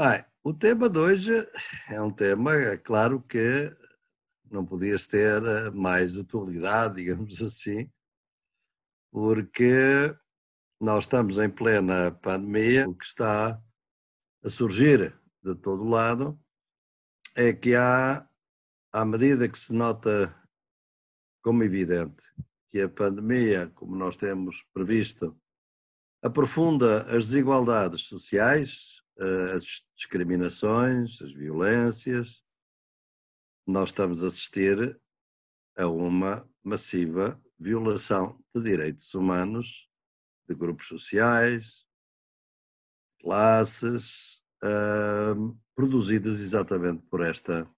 Bem, o tema de hoje é um tema, é claro que não podias ter eh, mais atualidade, digamos assim, porque nós estamos em plena pandemia, o que está a surgir de todo lado é que há, à medida que se nota como evidente que a pandemia, como nós temos previsto, aprofunda as desigualdades sociais, eh, as discriminações, as violências. Nós estamos a assistir a uma massiva violação de direitos humanos de grupos sociais, classes, uh, produzidas exatamente por esta,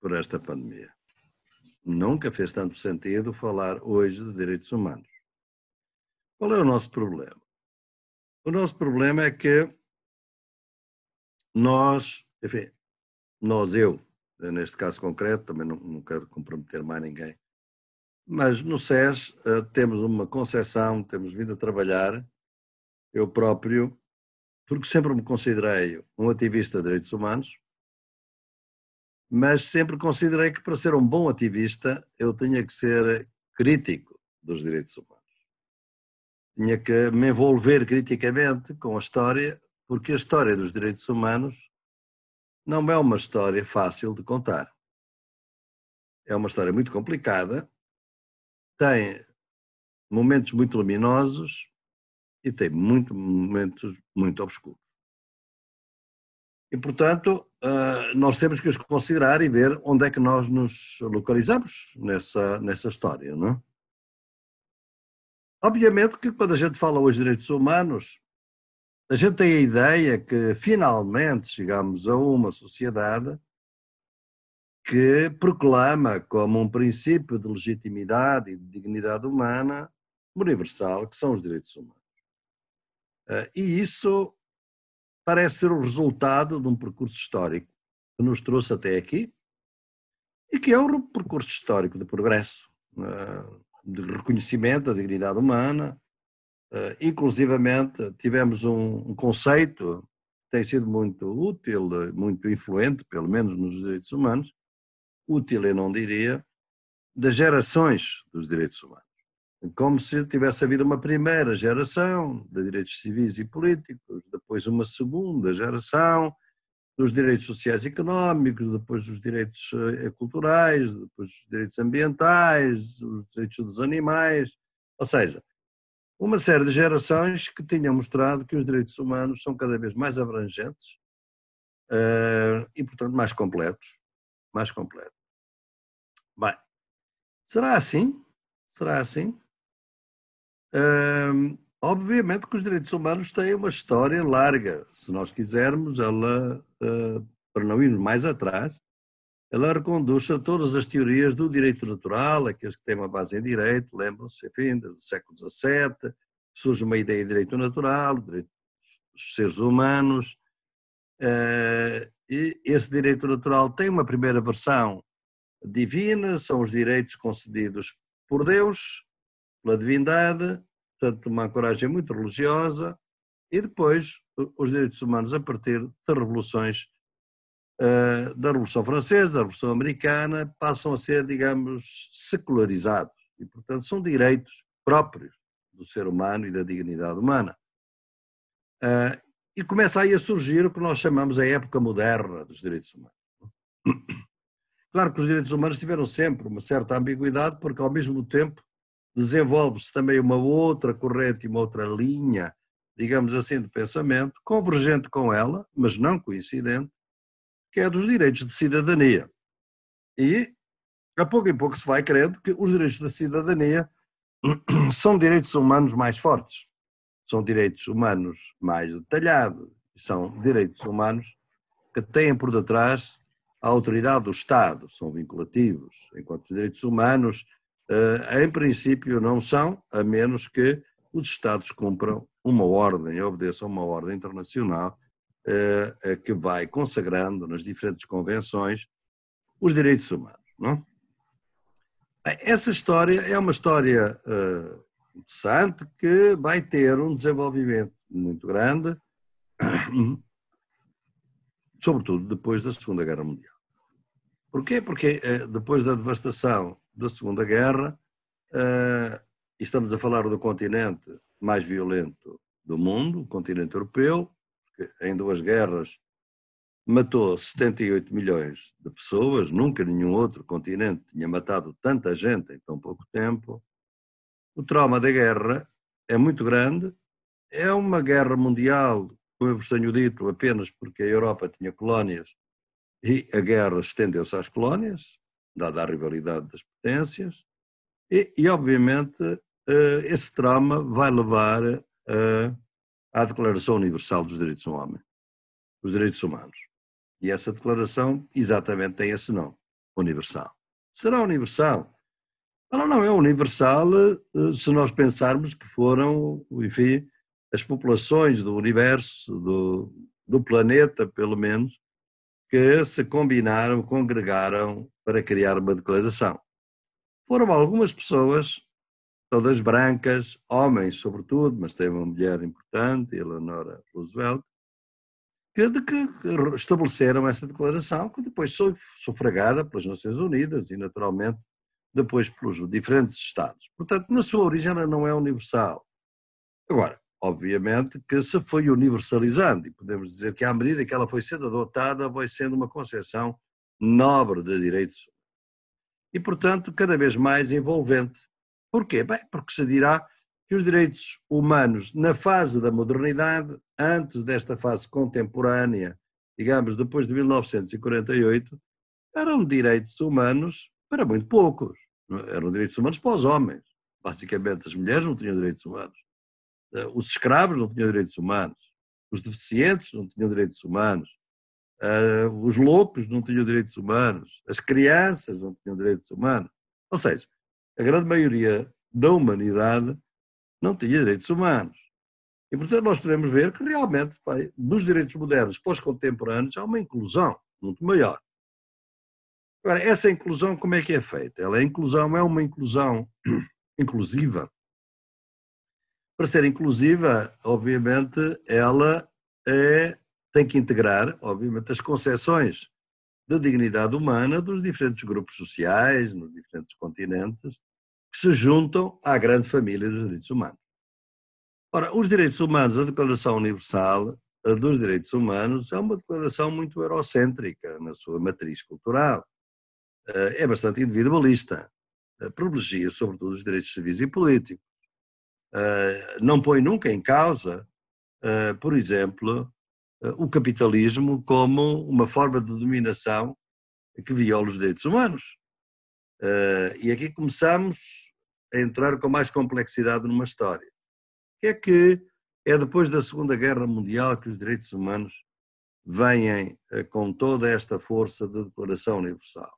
por esta pandemia. Nunca fez tanto sentido falar hoje de direitos humanos. Qual é o nosso problema? O nosso problema é que nós, enfim, nós, eu, neste caso concreto, também não, não quero comprometer mais ninguém, mas no SES uh, temos uma concepção, temos vindo a trabalhar, eu próprio, porque sempre me considerei um ativista de direitos humanos, mas sempre considerei que para ser um bom ativista eu tinha que ser crítico dos direitos humanos. Tinha que me envolver criticamente com a história porque a história dos direitos humanos não é uma história fácil de contar. É uma história muito complicada, tem momentos muito luminosos e tem muito momentos muito obscuros. E, portanto, eh, nós temos que os considerar e ver onde é que nós nos localizamos nessa, nessa história, não é? Obviamente que quando a gente fala hoje de direitos humanos, a gente tem a ideia que finalmente chegamos a uma sociedade que proclama como um princípio de legitimidade e de dignidade humana universal, que são os direitos humanos. Eh, e isso parece ser o resultado de um percurso histórico que nos trouxe até aqui e que é um percurso histórico de progresso, eh, de reconhecimento da dignidade humana, Uh, inclusivamente, tivemos um, um conceito que tem sido muito útil, muito influente, pelo menos nos direitos humanos, útil eu não diria, das gerações dos direitos humanos. Como se tivesse havido uma primeira geração de direitos civis e políticos, depois uma segunda geração dos direitos sociais e económicos, depois dos direitos eh, culturais, depois dos direitos ambientais, os direitos dos animais. Ou seja, uma série de gerações que tinham mostrado que os direitos humanos são cada vez mais abrangentes uh, e, portanto, mais completos. Mais completos. Bem, será assim? Será assim? Uh, obviamente que os direitos humanos têm uma história larga. Se nós quisermos, ela, uh, para não irmos mais atrás, ela reconduz a todas as teorias do direito natural, aqueles que têm uma base em direito, lembram-se, enfim, do século XVII, surge uma ideia de direito natural, direito dos seres humanos, eh, e esse direito natural tem uma primeira versão divina, são os direitos concedidos por Deus, pela divindade, portanto, uma coragem muito religiosa, e depois os direitos humanos a partir de revoluções eh, da Revolução Francesa, da Revolução Americana, passam a ser, digamos, secularizados. E, portanto, são direitos próprios do ser humano e da dignidade humana. Uh, e começa aí a surgir o que nós chamamos a época moderna dos direitos humanos. Claro que os direitos humanos tiveram sempre uma certa ambiguidade, porque ao mesmo tempo desenvolve-se também uma outra corrente, uma outra linha, digamos assim, de pensamento, convergente com ela, mas não coincidente, que é dos direitos de cidadania. E, a pouco em pouco, se vai crendo que os direitos da cidadania são direitos humanos mais fortes, são direitos humanos mais detalhados, são direitos humanos que têm por detrás a autoridade do Estado, são vinculativos, enquanto os direitos humanos, eh, em princípio, não são, a menos que os Estados cumpram uma ordem, obedeçam uma ordem internacional eh, eh, que vai consagrando nas diferentes convenções os direitos humanos. Não? Essa história é uma história eh, interessante que vai ter um desenvolvimento muito grande, sobretudo depois da Segunda Guerra Mundial. Porquê? Porque depois da devastação da Segunda Guerra, estamos a falar do continente mais violento do mundo, o continente europeu, em duas guerras matou 78 milhões de pessoas, nunca nenhum outro continente tinha matado tanta gente em tão pouco tempo. O trauma da guerra é muito grande, é uma guerra mundial, como eu vos tenho dito, apenas porque a Europa tinha colónias e a guerra estendeu-se às colónias, dada a rivalidade das potências, e, e obviamente eh, esse trauma vai levar a eh, à Declaração Universal dos Direitos do Homem, dos Direitos Humanos. E essa declaração exatamente tem esse nome, universal. Será universal? Ela não é universal eh, se nós pensarmos que foram, enfim, as populações do universo, do, do planeta, pelo menos, que se combinaram, congregaram para criar uma declaração. Foram algumas pessoas todas brancas, homens sobretudo, mas teve uma mulher importante, Eleonora Roosevelt, que, de que estabeleceram essa declaração, que depois foi sufragada pelas Nações Unidas e, naturalmente, depois pelos diferentes Estados. Portanto, na sua origem, ela não é universal. Agora, obviamente que se foi universalizando, e podemos dizer que à medida que ela foi sendo adotada, vai sendo uma concepção nobre de direitos. E, portanto, cada vez mais envolvente. Porquê? Bem, porque se dirá que os direitos humanos na fase da modernidade, antes desta fase contemporânea, digamos depois de 1948, eram direitos humanos para muito poucos. Eram direitos humanos para os homens. Basicamente, as mulheres não tinham direitos humanos. Eh, os escravos não tinham direitos humanos. Os deficientes não tinham direitos humanos. Eh, os loucos não tinham direitos humanos. As crianças não tinham direitos humanos. Ou seja, a grande maioria da humanidade não tinha direitos humanos. E, portanto, nós podemos ver que realmente, dos direitos modernos para os contemporâneos, há uma inclusão muito maior. Agora, essa inclusão como é que é feita? Ela é inclusão, é uma inclusão inclusiva. Para ser inclusiva, obviamente, ela é, tem que integrar, obviamente, as concepções da dignidade humana dos diferentes grupos sociais, nos diferentes continentes, que se juntam à grande família dos direitos humanos. Ora, os direitos humanos, a Declaração Universal dos Direitos Humanos, é uma declaração muito eurocêntrica na sua matriz cultural. Eh, é bastante individualista. Eh, privilegia, sobretudo, os direitos civis e políticos. Eh, não põe nunca em causa, por exemplo, eh, o capitalismo como uma forma de dominação que viola os direitos humanos. Eh, e aqui começamos a entrar com mais complexidade numa história. Que é que é depois da Segunda Guerra Mundial que os direitos humanos vêm eh, com toda esta força de Declaração Universal.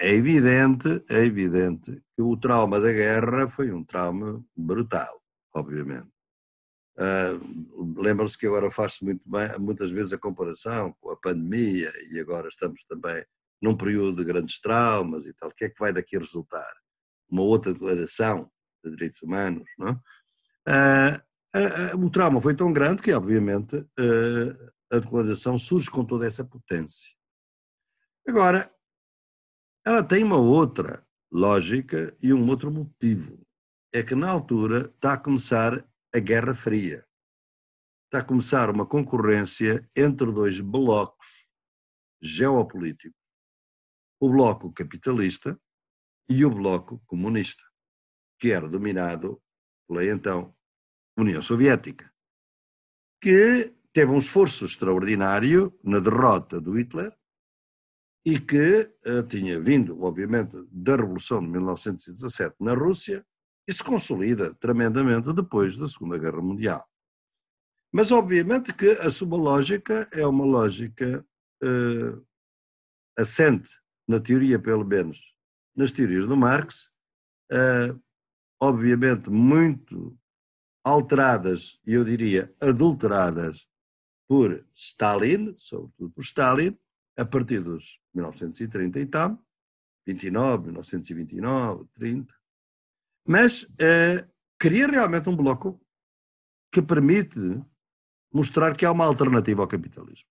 É evidente, é evidente que o trauma da guerra foi um trauma brutal, obviamente. Uh, Lembram-se que agora faz-se muitas vezes a comparação com a pandemia e agora estamos também num período de grandes traumas e tal. O que é que vai daqui resultar? Uma outra declaração de direitos humanos, não? Uh, uh, o trauma foi tão grande que, obviamente, a declaração surge com toda essa potência. Agora, ela tem uma outra lógica e um outro motivo. É que na altura está a começar a Guerra Fria. Está a começar uma concorrência entre dois blocos geopolíticos: o bloco capitalista e o bloco comunista, que era dominado pela então União Soviética, que teve um esforço extraordinário na derrota do Hitler e que uh, tinha vindo, obviamente, da Revolução de 1917 na Rússia e se consolida tremendamente depois da Segunda Guerra Mundial. Mas, obviamente, que a sua lógica é uma lógica eh, assente, na teoria, pelo menos, nas teorias do Marx, eh, obviamente muito alteradas, e eu diria adulteradas, por Stalin, sobretudo por Stalin, a partir dos 1930 e tal, 29, 1929, 30, mas uh, realmente um bloco que permite mostrar que há uma alternativa ao capitalismo.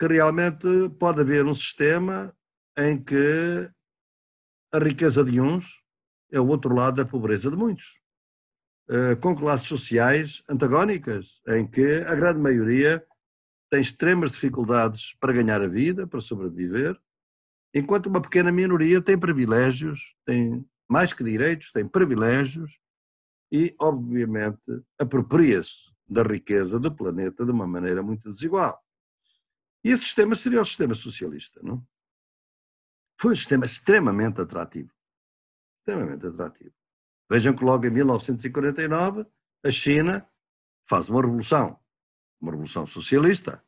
Que realmente pode haver um sistema em que a riqueza de uns é o outro lado da pobreza de muitos. Eh, com classes sociais antagónicas, em que a grande maioria tem extremas dificuldades para ganhar a vida, para sobreviver, enquanto uma pequena minoria tem privilégios, tem mais que direitos, tem privilégios e, obviamente, apropria-se da riqueza do planeta de uma maneira muito desigual. E esse sistema seria o sistema socialista, não? Foi um sistema extremamente atrativo. Extremamente atrativo. Vejam que logo em 1949 a China faz uma revolução, uma revolução socialista,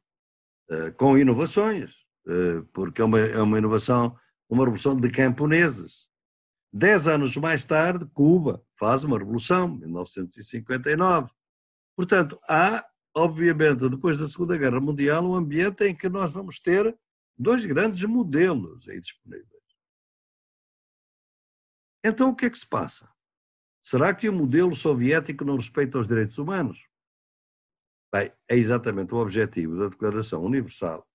eh, com inovações, eh, porque é uma, é uma inovação, uma revolução de camponeses, Dez anos mais tarde, Cuba faz uma revolução, 1959. Portanto, há, obviamente, depois da Segunda Guerra Mundial, um ambiente em que nós vamos ter dois grandes modelos aí disponíveis. Então, o que é que se passa? Será que o modelo soviético não respeita os direitos humanos? Bem, é exatamente o objetivo da Declaração Universal.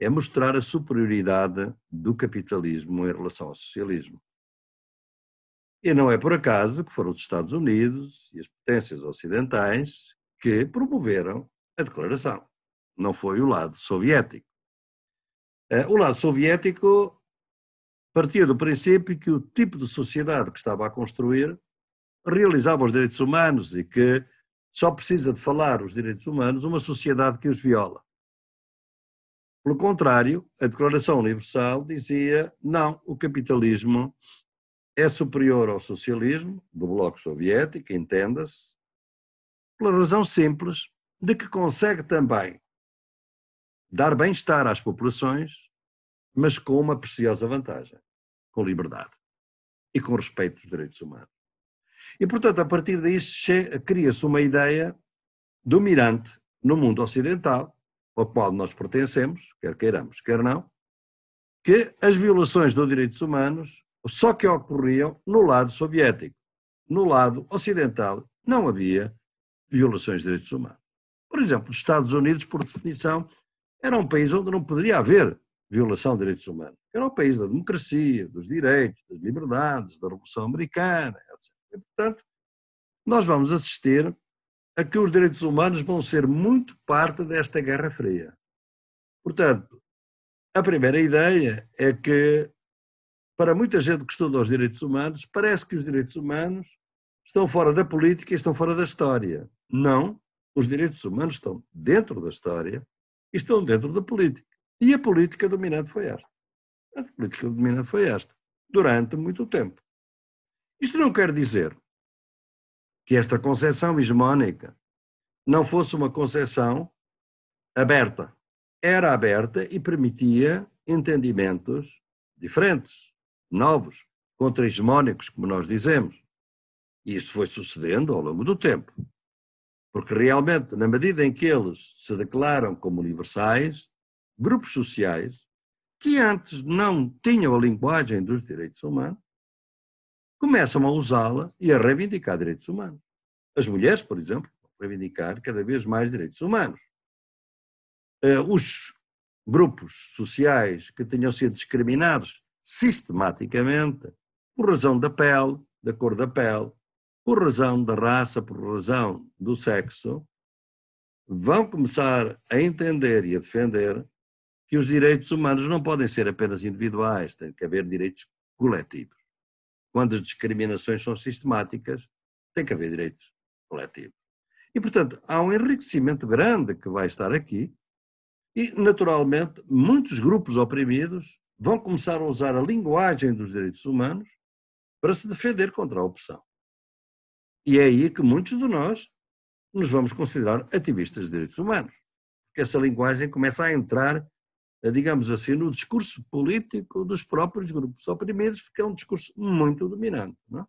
É mostrar a superioridade do capitalismo em relação ao socialismo. E não é por acaso que foram os Estados Unidos e as potências ocidentais que promoveram a declaração. Não foi o lado soviético. Eh, o lado soviético partia do princípio que o tipo de sociedade que estava a construir realizava os direitos humanos e que só precisa de falar os direitos humanos uma sociedade que os viola. Pelo contrário, a Declaração Universal dizia: não, o capitalismo é superior ao socialismo do Bloco Soviético, entenda-se, pela razão simples de que consegue também dar bem-estar às populações, mas com uma preciosa vantagem, com liberdade e com respeito dos direitos humanos. E, portanto, a partir daí cria-se uma ideia dominante no mundo ocidental, ao qual nós pertencemos, quer queiramos, quer não, que as violações dos direitos humanos só que ocorriam no lado soviético. No lado ocidental não havia violações de direitos humanos. Por exemplo, os Estados Unidos, por definição, era um país onde não poderia haver violação de direitos humanos. Era um país da democracia, dos direitos, das liberdades, da Revolução Americana, etc. E, portanto, nós vamos assistir a que os direitos humanos vão ser muito parte desta Guerra Fria. Portanto, a primeira ideia é que para muita gente que estuda os direitos humanos, parece que os direitos humanos estão fora da política e estão fora da história. Não, os direitos humanos estão dentro da história e estão dentro da política. E a política dominante foi esta. A política dominante foi esta, durante muito tempo. Isto não quer dizer que esta concepção hegemónica não fosse uma concepção aberta. Era aberta e permitia entendimentos diferentes novos, contra-hegemónicos, como nós dizemos. E isso foi sucedendo ao longo do tempo. Porque realmente, na medida em que eles se declaram como universais, grupos sociais que antes não tinham a linguagem dos direitos humanos começam a usá-la e a reivindicar direitos humanos. As mulheres, por exemplo, reivindicar cada vez mais direitos humanos. Eh, os grupos sociais que tinham sido discriminados sistematicamente, por razão da pele, da cor da pele, por razão da raça, por razão do sexo, vão começar a entender e a defender que os direitos humanos não podem ser apenas individuais, tem que haver direitos coletivos. Quando as discriminações são sistemáticas, tem que haver direitos coletivos. E, portanto, há um enriquecimento grande que vai estar aqui, e, naturalmente, muitos grupos oprimidos vão começar a usar a linguagem dos direitos humanos para se defender contra a opressão. E é aí que muitos de nós nos vamos considerar ativistas de direitos humanos, porque essa linguagem começa a entrar, eh, digamos assim, no discurso político dos próprios grupos oprimidos, porque é um discurso muito dominante. É?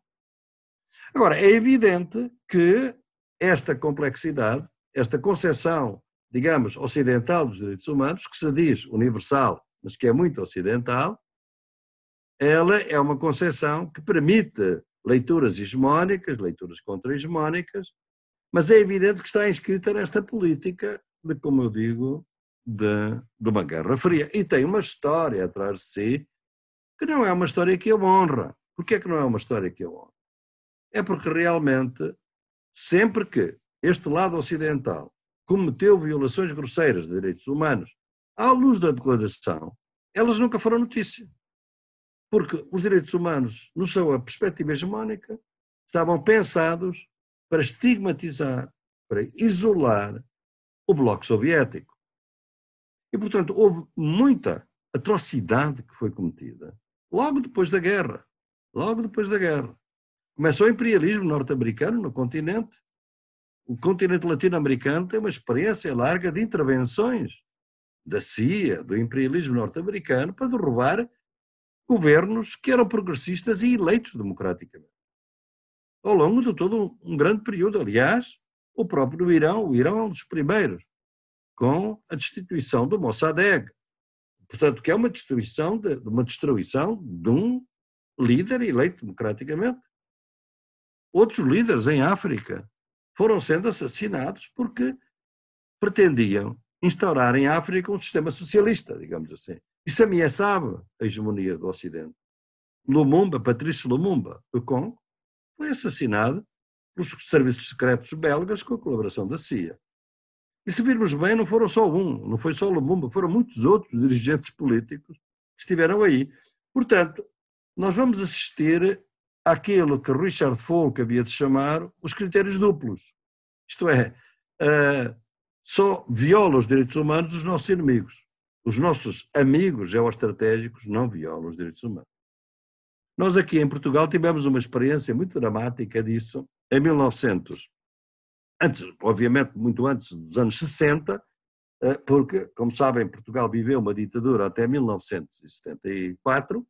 Agora, é evidente que esta complexidade, esta concepção, digamos, ocidental dos direitos humanos, que se diz universal mas que é muito ocidental, ela é uma concessão que permite leituras hegemónicas, leituras contra-hegemónicas, mas é evidente que está inscrita nesta política de, como eu digo, de, de, uma Guerra Fria. E tem uma história atrás de si que não é uma história que eu honra. Porquê é que não é uma história que eu honra? É porque realmente, sempre que este lado ocidental cometeu violações grosseiras de direitos humanos, à luz da declaração, elas nunca foram notícia. Porque os direitos humanos, no seu perspectiva hegemónica, estavam pensados para estigmatizar, para isolar o Bloco Soviético. E, portanto, houve muita atrocidade que foi cometida logo depois da guerra. Logo depois da guerra. Começou o imperialismo norte-americano no continente. O continente latino-americano tem uma experiência larga de intervenções da CIA, do imperialismo norte-americano, para derrubar governos que eram progressistas e eleitos democraticamente. Ao longo de todo um grande período, aliás, o próprio Irão, o Irão é um dos primeiros, com a destituição do Mossadegh. Portanto, que é uma destruição de, uma destruição de um líder eleito democraticamente. Outros líderes em África foram sendo assassinados porque pretendiam instaurar em África um sistema socialista, digamos assim. Isso ameaçava a hegemonia do Ocidente. Lumumba, Patrício Lumumba, do Congo, foi assassinado pelos serviços secretos belgas com a colaboração da CIA. E se virmos bem, não foram só um, não foi só Lumumba, foram muitos outros dirigentes políticos que estiveram aí. Portanto, nós vamos assistir àquilo que Richard Folk havia de chamar os critérios duplos. Isto é, eh, só viola os direitos humanos os nossos inimigos. Os nossos amigos geoestratégicos não violam os direitos humanos. Nós aqui em Portugal tivemos uma experiência muito dramática disso em 1900. Antes, obviamente, muito antes dos anos 60, eh, porque, como sabem, Portugal viveu uma ditadura até 1974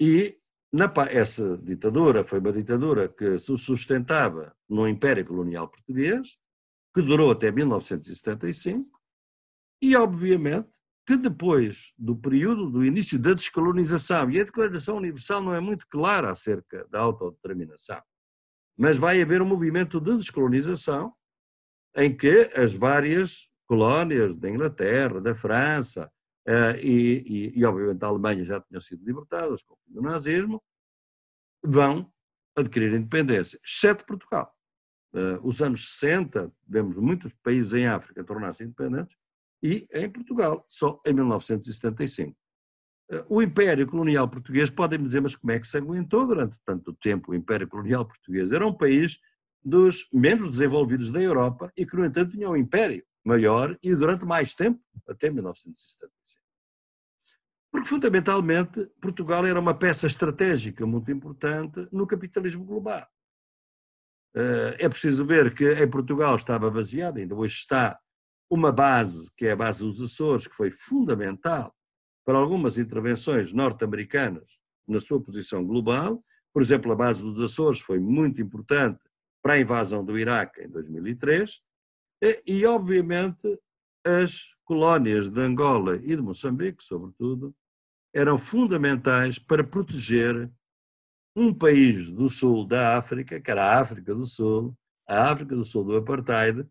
e eh, essa ditadura foi uma ditadura que se sustentava no Império Colonial Português, que durou até 1975, e obviamente que depois do período do início da descolonização, e a Declaração Universal não é muito clara acerca da autodeterminação, mas vai haver um movimento de descolonização em que as várias colónias da Inglaterra, da França eh, e, e, e obviamente, a Alemanha já tinham sido libertadas com o nazismo, vão adquirir independência, exceto Portugal. Ah, os anos 60, vemos muitos países em África tornar-se independentes, e em Portugal, só em 1975. Ah, o Império Colonial Português, podem-me dizer, mas como é que se aguentou durante tanto tempo o Império Colonial Português? Era um país dos menos desenvolvidos da Europa e que, no entanto, tinha um império maior e durante mais tempo, até 1975. Porque, fundamentalmente, Portugal era uma peça estratégica muito importante no capitalismo global. Eh, é preciso ver que em Portugal estava baseada, ainda hoje está, uma base, que é a base dos Açores, que foi fundamental para algumas intervenções norte-americanas na sua posição global. Por exemplo, a base dos Açores foi muito importante para a invasão do Iraque em 2003. Eh, e, obviamente, as colónias de Angola e de Moçambique, sobretudo, eram fundamentais para proteger um país do sul da África, que era a África do Sul, a África do Sul do Apartheid,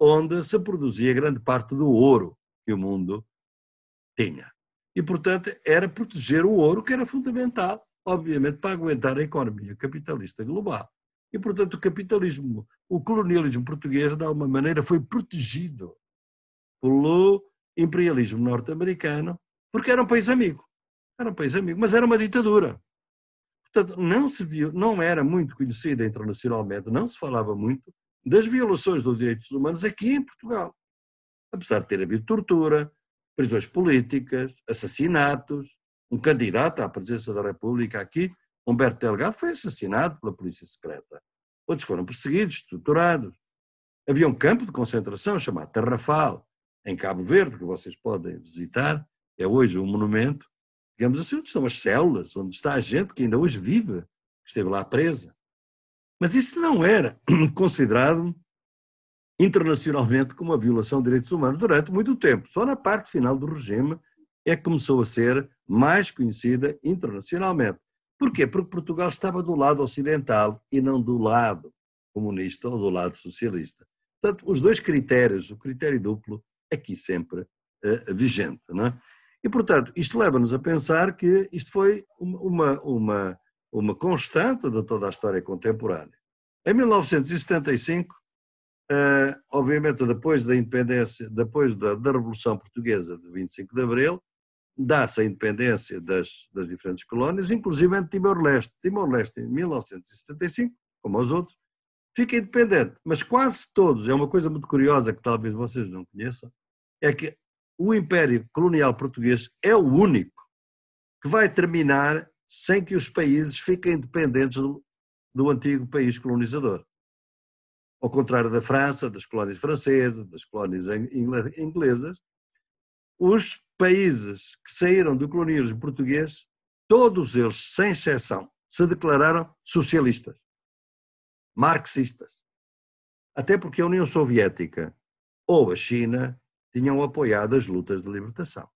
onde se produzia grande parte do ouro que o mundo tinha. E, portanto, era proteger o ouro, que era fundamental, obviamente, para aguentar a economia capitalista global. E, portanto, o capitalismo, o colonialismo português, de alguma maneira, foi protegido pelo imperialismo norte-americano, porque era um país amigo. Era um país amigo, mas era uma ditadura. Portanto, não se viu, não era muito conhecida internacionalmente, não se falava muito das violações dos direitos humanos aqui em Portugal. Apesar de ter havido tortura, prisões políticas, assassinatos, um candidato à presidência da República aqui, Humberto Delgado, foi assassinado pela polícia secreta. Outros foram perseguidos, torturados. Havia um campo de concentração chamado Terrafal em Cabo Verde, que vocês podem visitar, é hoje um monumento, digamos assim, onde estão as células, onde está a gente que ainda hoje vive, que esteve lá presa. Mas isso não era considerado internacionalmente como uma violação de direitos humanos durante muito tempo. Só na parte final do regime é que começou a ser mais conhecida internacionalmente. Por quê? Porque Portugal estava do lado ocidental e não do lado comunista ou do lado socialista. Portanto, os dois critérios, o critério duplo, aqui sempre uh, vigente. Não é? E, portanto, isto leva-nos a pensar que isto foi uma, uma, uma constante de toda a história contemporânea. Em 1975, Uh, eh, obviamente, depois da independência, depois da, da, Revolução Portuguesa de 25 de Abril, dá-se a independência das, das diferentes colónias, inclusive de Timor-Leste. Timor-Leste, em 1975, como os outros, fica independente. Mas quase todos, é uma coisa muito curiosa que talvez vocês não conheçam, é que o Império Colonial Português é o único que vai terminar sem que os países fiquem dependentes do, do antigo país colonizador. Ao contrário da França, das colónias francesas, das colónias inglesas, os países que saíram do colonialismo português, todos eles, sem exceção, se declararam socialistas, marxistas. Até porque a União Soviética ou a China tinham apoiado as lutas de libertação.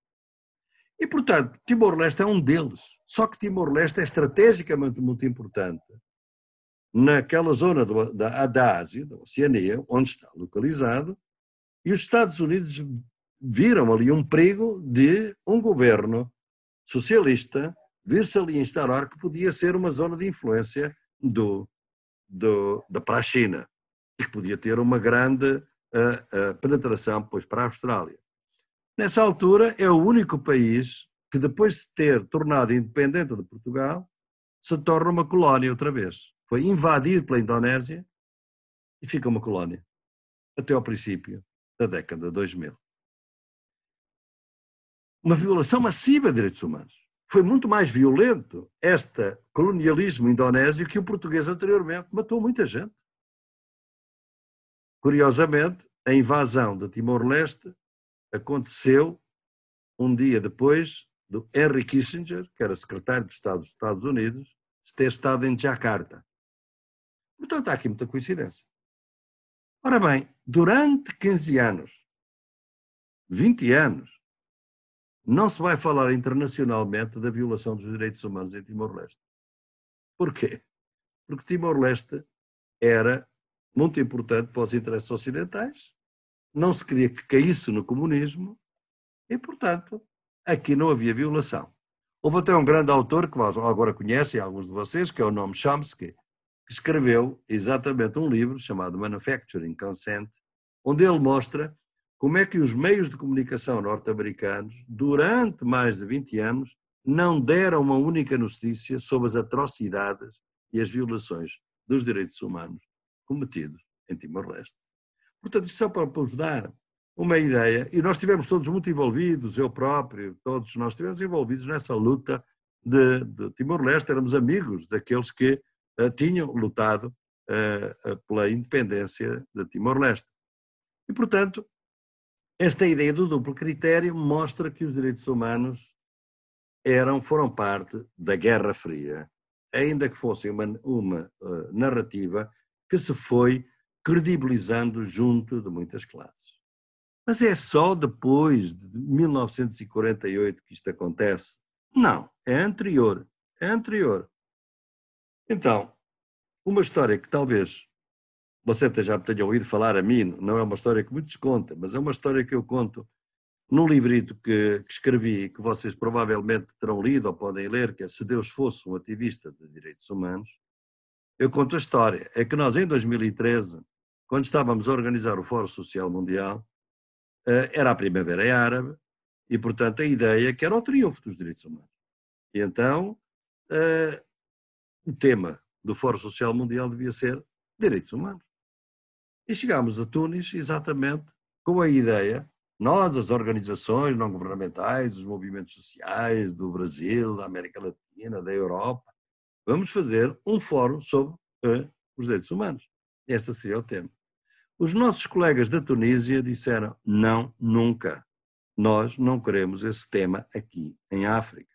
E, portanto, Timor-Leste é um deles. Só que Timor-Leste é estrategicamente muito importante naquela zona do, da, da Ásia, da Oceania, onde está localizado, e os Estados Unidos viram ali um perigo de um governo socialista vir-se ali instalar que podia ser uma zona de influência do, do, da para a China e que podia ter uma grande a, a penetração pois, para a Austrália. Nessa altura, é o único país que, depois de ter tornado independente de Portugal, se torna uma colónia outra vez. Foi invadido pela Indonésia e fica uma colónia, até ao princípio da década de 2000. Uma violação massiva de direitos humanos. Foi muito mais violento este colonialismo indonésio que o português anteriormente. Matou muita gente. Curiosamente, a invasão de Timor-Leste aconteceu um dia depois do Henry Kissinger, que era secretário de Estado dos Estados Unidos, se ter estado em Jakarta. Portanto, há aqui muita coincidência. Ora bem, durante 15 anos, 20 anos, não se vai falar internacionalmente da violação dos direitos humanos em Timor-Leste. Porquê? Porque Timor-Leste era muito importante para os interesses ocidentais, não se queria que caísse no comunismo e, portanto, aqui não havia violação. Houve até um grande autor que agora conhecem alguns de vocês, que é o nome Chomsky, que escreveu exatamente um livro chamado Manufacturing Consent, onde ele mostra como é que os meios de comunicação norte-americanos, durante mais de 20 anos, não deram uma única notícia sobre as atrocidades e as violações dos direitos humanos cometidos em Timor-Leste. Portanto, isto só para vos dar uma ideia, e nós estivemos todos muito envolvidos, eu próprio, todos nós estivemos envolvidos nessa luta de, de Timor-Leste, éramos amigos daqueles que uh, tinham lutado uh, pela independência de Timor-Leste. E, portanto, esta ideia do duplo critério mostra que os direitos humanos eram, foram parte da Guerra Fria, ainda que fosse uma, uma uh, narrativa que se foi credibilizando junto de muitas classes. Mas é só depois de 1948 que isto acontece? Não, é anterior, é anterior. Então, uma história que talvez você já tenha ouvido falar a mim, não é uma história que muitos contam, mas é uma história que eu conto num livrito que, que escrevi e que vocês provavelmente terão lido ou podem ler, que é Se Deus Fosse um Ativista de Direitos Humanos, eu conto a história. É que nós, em 2013, quando estávamos a organizar o Fórum Social Mundial, eh, era a Primavera Árabe e, portanto, a ideia é que era o triunfo dos direitos humanos. E então, eh, o tema do Fórum Social Mundial devia ser direitos humanos. E chegámos a Tunis exatamente com a ideia, nós, as organizações não governamentais, os movimentos sociais do Brasil, da América Latina, da Europa, Vamos fazer um fórum sobre uh, os direitos humanos. Este seria o tema. Os nossos colegas da Tunísia disseram: não, nunca. Nós não queremos esse tema aqui em África.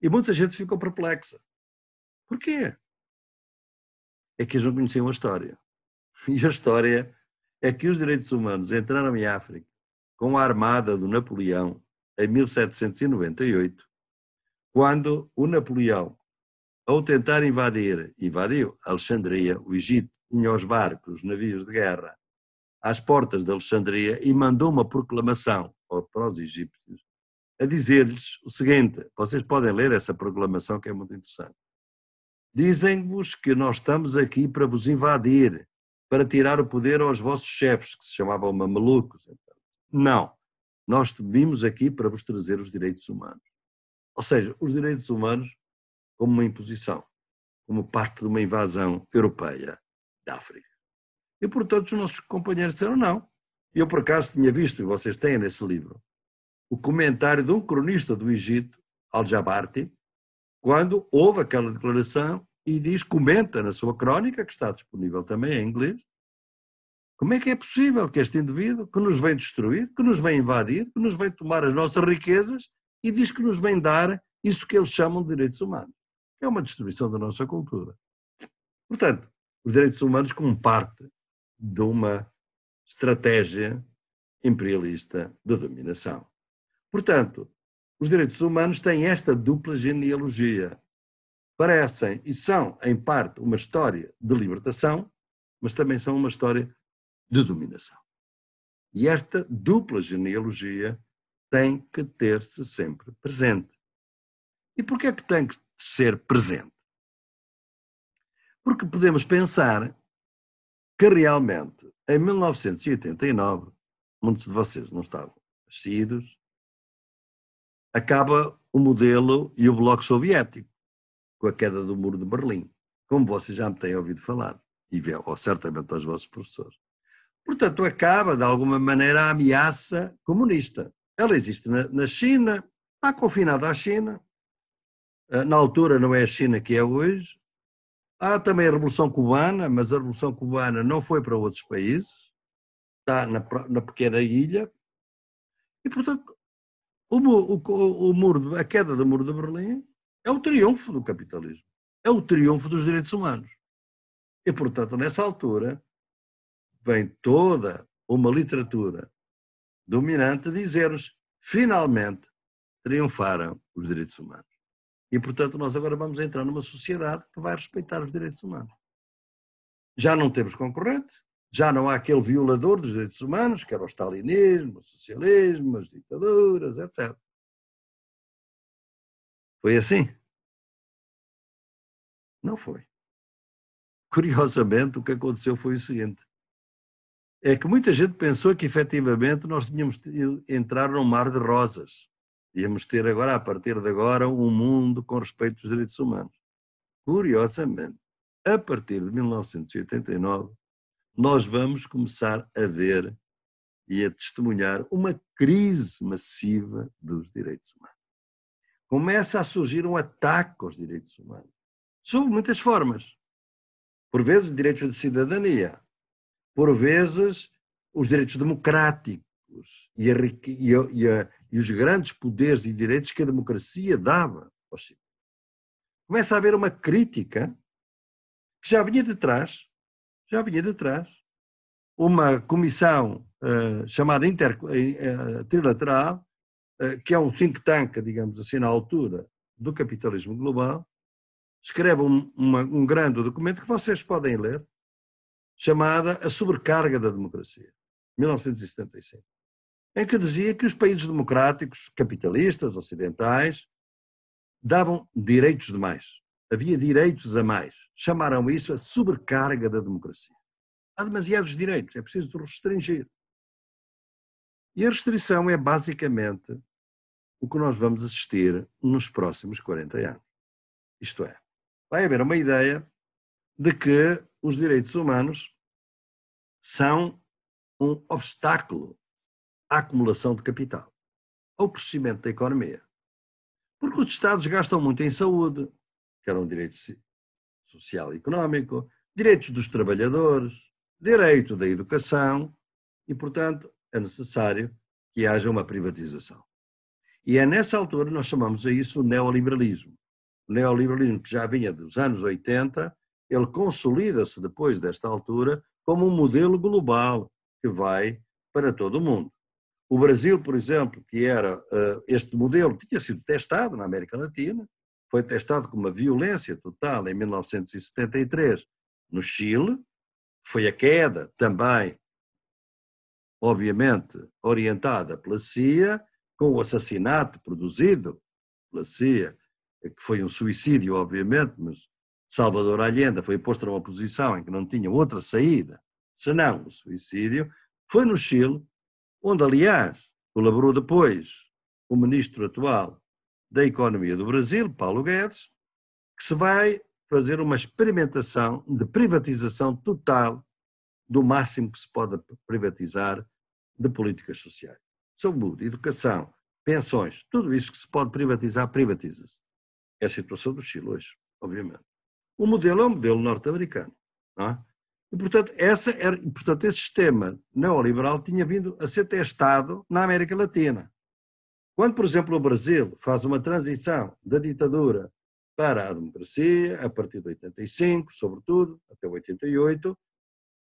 E muita gente ficou perplexa. Porquê? É que eles não conheciam a história. E a história é que os direitos humanos entraram em África com a armada do Napoleão em 1798, quando o Napoleão ao tentar invadir, invadiu Alexandria, o Egito, tinha os barcos, os navios de guerra, às portas de Alexandria e mandou uma proclamação para os egípcios a dizer-lhes o seguinte: vocês podem ler essa proclamação que é muito interessante. Dizem-vos que nós estamos aqui para vos invadir, para tirar o poder aos vossos chefes, que se chamavam mamelucos. Então. Não, nós vimos aqui para vos trazer os direitos humanos. Ou seja, os direitos humanos como uma imposição, como parte de uma invasão europeia da África. E, por todos os nossos companheiros disseram não. Eu, por acaso, tinha visto, e vocês têm nesse livro, o comentário de um cronista do Egito, Al-Jabarti, quando houve aquela declaração e diz, comenta na sua crónica, que está disponível também em inglês, como é que é possível que este indivíduo, que nos vem destruir, que nos vem invadir, que nos vem tomar as nossas riquezas e diz que nos vem dar isso que eles chamam de direitos humanos? é uma destruição da nossa cultura. Portanto, os direitos humanos como parte de uma estratégia imperialista de dominação. Portanto, os direitos humanos têm esta dupla genealogia. Parecem e são, em parte, uma história de libertação, mas também são uma história de dominação. E esta dupla genealogia tem que ter-se sempre presente. E porquê é que tem que ser presente. Porque podemos pensar que realmente em 1989, muitos de vocês não estavam nascidos, acaba o modelo e o bloco soviético, com a queda do muro de Berlim, como vocês já me têm ouvido falar, e ou certamente aos vossos professores. Portanto, acaba, de alguma maneira, a ameaça comunista. Ela existe na China, está confinada à China, ah, na altura não é a China que é hoje. Há também a Revolução Cubana, mas a Revolução Cubana não foi para outros países, está na, na pequena ilha. E, portanto, o, o, o muro, a queda do Muro de Berlim é o triunfo do capitalismo, é o triunfo dos direitos humanos. E, portanto, nessa altura, vem toda uma literatura dominante dizer-nos: finalmente triunfaram os direitos humanos. E, portanto, nós agora vamos entrar numa sociedade que vai respeitar os direitos humanos. Já não temos concorrente, já não há aquele violador dos direitos humanos, que era o stalinismo, o socialismo, as ditaduras, etc. Foi assim? Não foi. Curiosamente, o que aconteceu foi o seguinte: é que muita gente pensou que efetivamente nós tínhamos de entrar num mar de rosas. Íamos ter agora, a partir de agora, um mundo com respeito dos direitos humanos. Curiosamente, a partir de 1989, nós vamos começar a ver e a testemunhar uma crise massiva dos direitos humanos. Começa a surgir um ataque aos direitos humanos, sob muitas formas. Por vezes, direitos de cidadania, por vezes, os direitos democráticos e, a, e, a, e, a, e, os grandes poderes e direitos que a democracia dava aos cidadãos. Começa a haver uma crítica que já vinha de trás, já vinha de trás. Uma comissão uh, chamada inter, uh, trilateral, uh, que é um think tank, digamos assim, na altura do capitalismo global, escreve um, uma, um grande documento que vocês podem ler, chamada A Sobrecarga da Democracia, 1975 em é que dizia que os países democráticos, capitalistas, ocidentais, davam direitos demais, Havia direitos a mais. Chamaram isso a sobrecarga da democracia. Há demasiados direitos, é preciso restringir. E a restrição é basicamente o que nós vamos assistir nos próximos 40 anos. Isto é, vai haver uma ideia de que os direitos humanos são um obstáculo à acumulação de capital, ao crescimento da economia. Porque os Estados gastam muito em saúde, que era um direito social e económico, direitos dos trabalhadores, direito da educação, e, portanto, é necessário que haja uma privatização. E é nessa altura nós chamamos a isso o neoliberalismo. O neoliberalismo que já vinha dos anos 80, ele consolida-se depois desta altura como um modelo global que vai para todo o mundo. O Brasil, por exemplo, que era eh, este modelo tinha sido testado na América Latina, foi testado com uma violência total em 1973 no Chile, foi a queda também, obviamente, orientada pela CIA, com o assassinato produzido pela CIA, que foi um suicídio, obviamente, mas Salvador Allende foi posto numa posição em que não tinha outra saída senão o suicídio, foi no Chile onde, aliás, colaborou depois o ministro atual da Economia do Brasil, Paulo Guedes, que se vai fazer uma experimentação de privatização total do máximo que se pode privatizar de políticas sociais. Saúde, educação, pensões, tudo isso que se pode privatizar, privatiza-se. É a situação do Chile hoje, obviamente. O modelo é o modelo norte-americano. não É? E, portanto, essa era, portanto, esse sistema neoliberal tinha vindo a ser testado na América Latina. Quando, por exemplo, o Brasil faz uma transição da ditadura para a democracia, a partir de 85, sobretudo, até 88,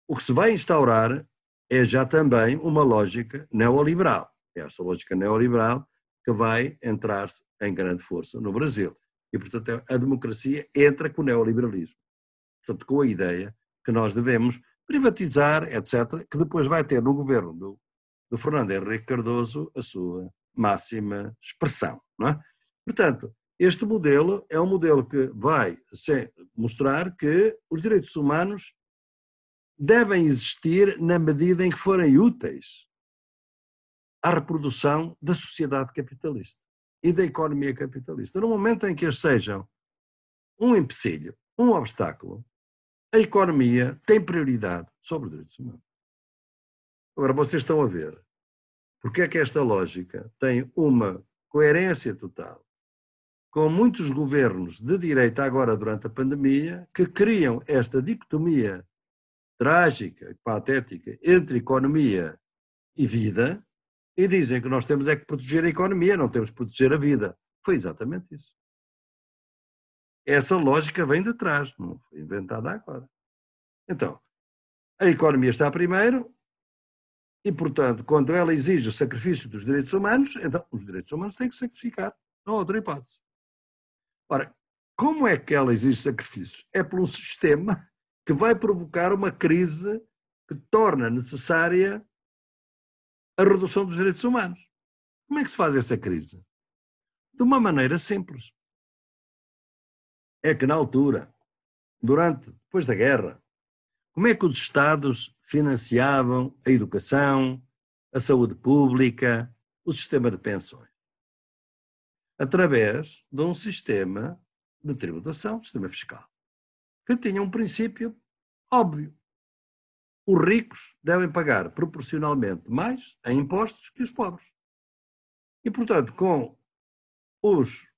o que se vai instaurar é já também uma lógica neoliberal. É essa lógica neoliberal que vai entrar em grande força no Brasil. E, portanto, a democracia entra com o neoliberalismo. Portanto, com a ideia que nós devemos privatizar, etc., que depois vai ter no governo do, do Fernando Henrique Cardoso a sua máxima expressão. Não é? Portanto, este modelo é um modelo que vai mostrar que os direitos humanos devem existir na medida em que forem úteis à reprodução da sociedade capitalista e da economia capitalista. No momento em que eles sejam um empecilho, um obstáculo, a economia tem prioridade sobre os direitos humanos. Agora, vocês estão a ver porque é que esta lógica tem uma coerência total com muitos governos de direita agora durante a pandemia que criam esta dicotomia trágica patética entre economia e vida e dizem que nós temos é que proteger a economia, não temos que proteger a vida. Foi exatamente isso. Essa lógica vem de trás, não foi inventada agora. Então, a economia está primeiro e, portanto, quando ela exige o sacrifício dos direitos humanos, então os direitos humanos têm que sacrificar, não há outra hipótese. Ora, como é que ela exige sacrifício? É por um sistema que vai provocar uma crise que torna necessária a redução dos direitos humanos. Como é que se faz essa crise? De uma maneira simples é que na altura, durante, depois da guerra, como é que os Estados financiavam a educação, a saúde pública, o sistema de pensões? Através de um sistema de tributação, sistema fiscal, que tinha um princípio óbvio. Os ricos devem pagar proporcionalmente mais em impostos que os pobres. E, portanto, com os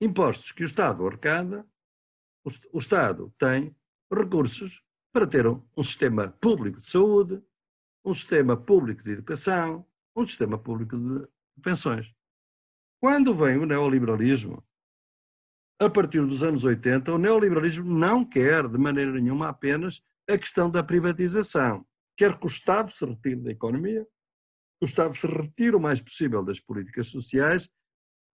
impostos que o Estado arrecada, o, Estado tem recursos para ter um, um sistema público de saúde, um sistema público de educação, um sistema público de pensões. Quando vem o neoliberalismo, a partir dos anos 80, o neoliberalismo não quer de maneira nenhuma apenas a questão da privatização. Quer que o Estado se retire da economia, que o Estado se retire o mais possível das políticas sociais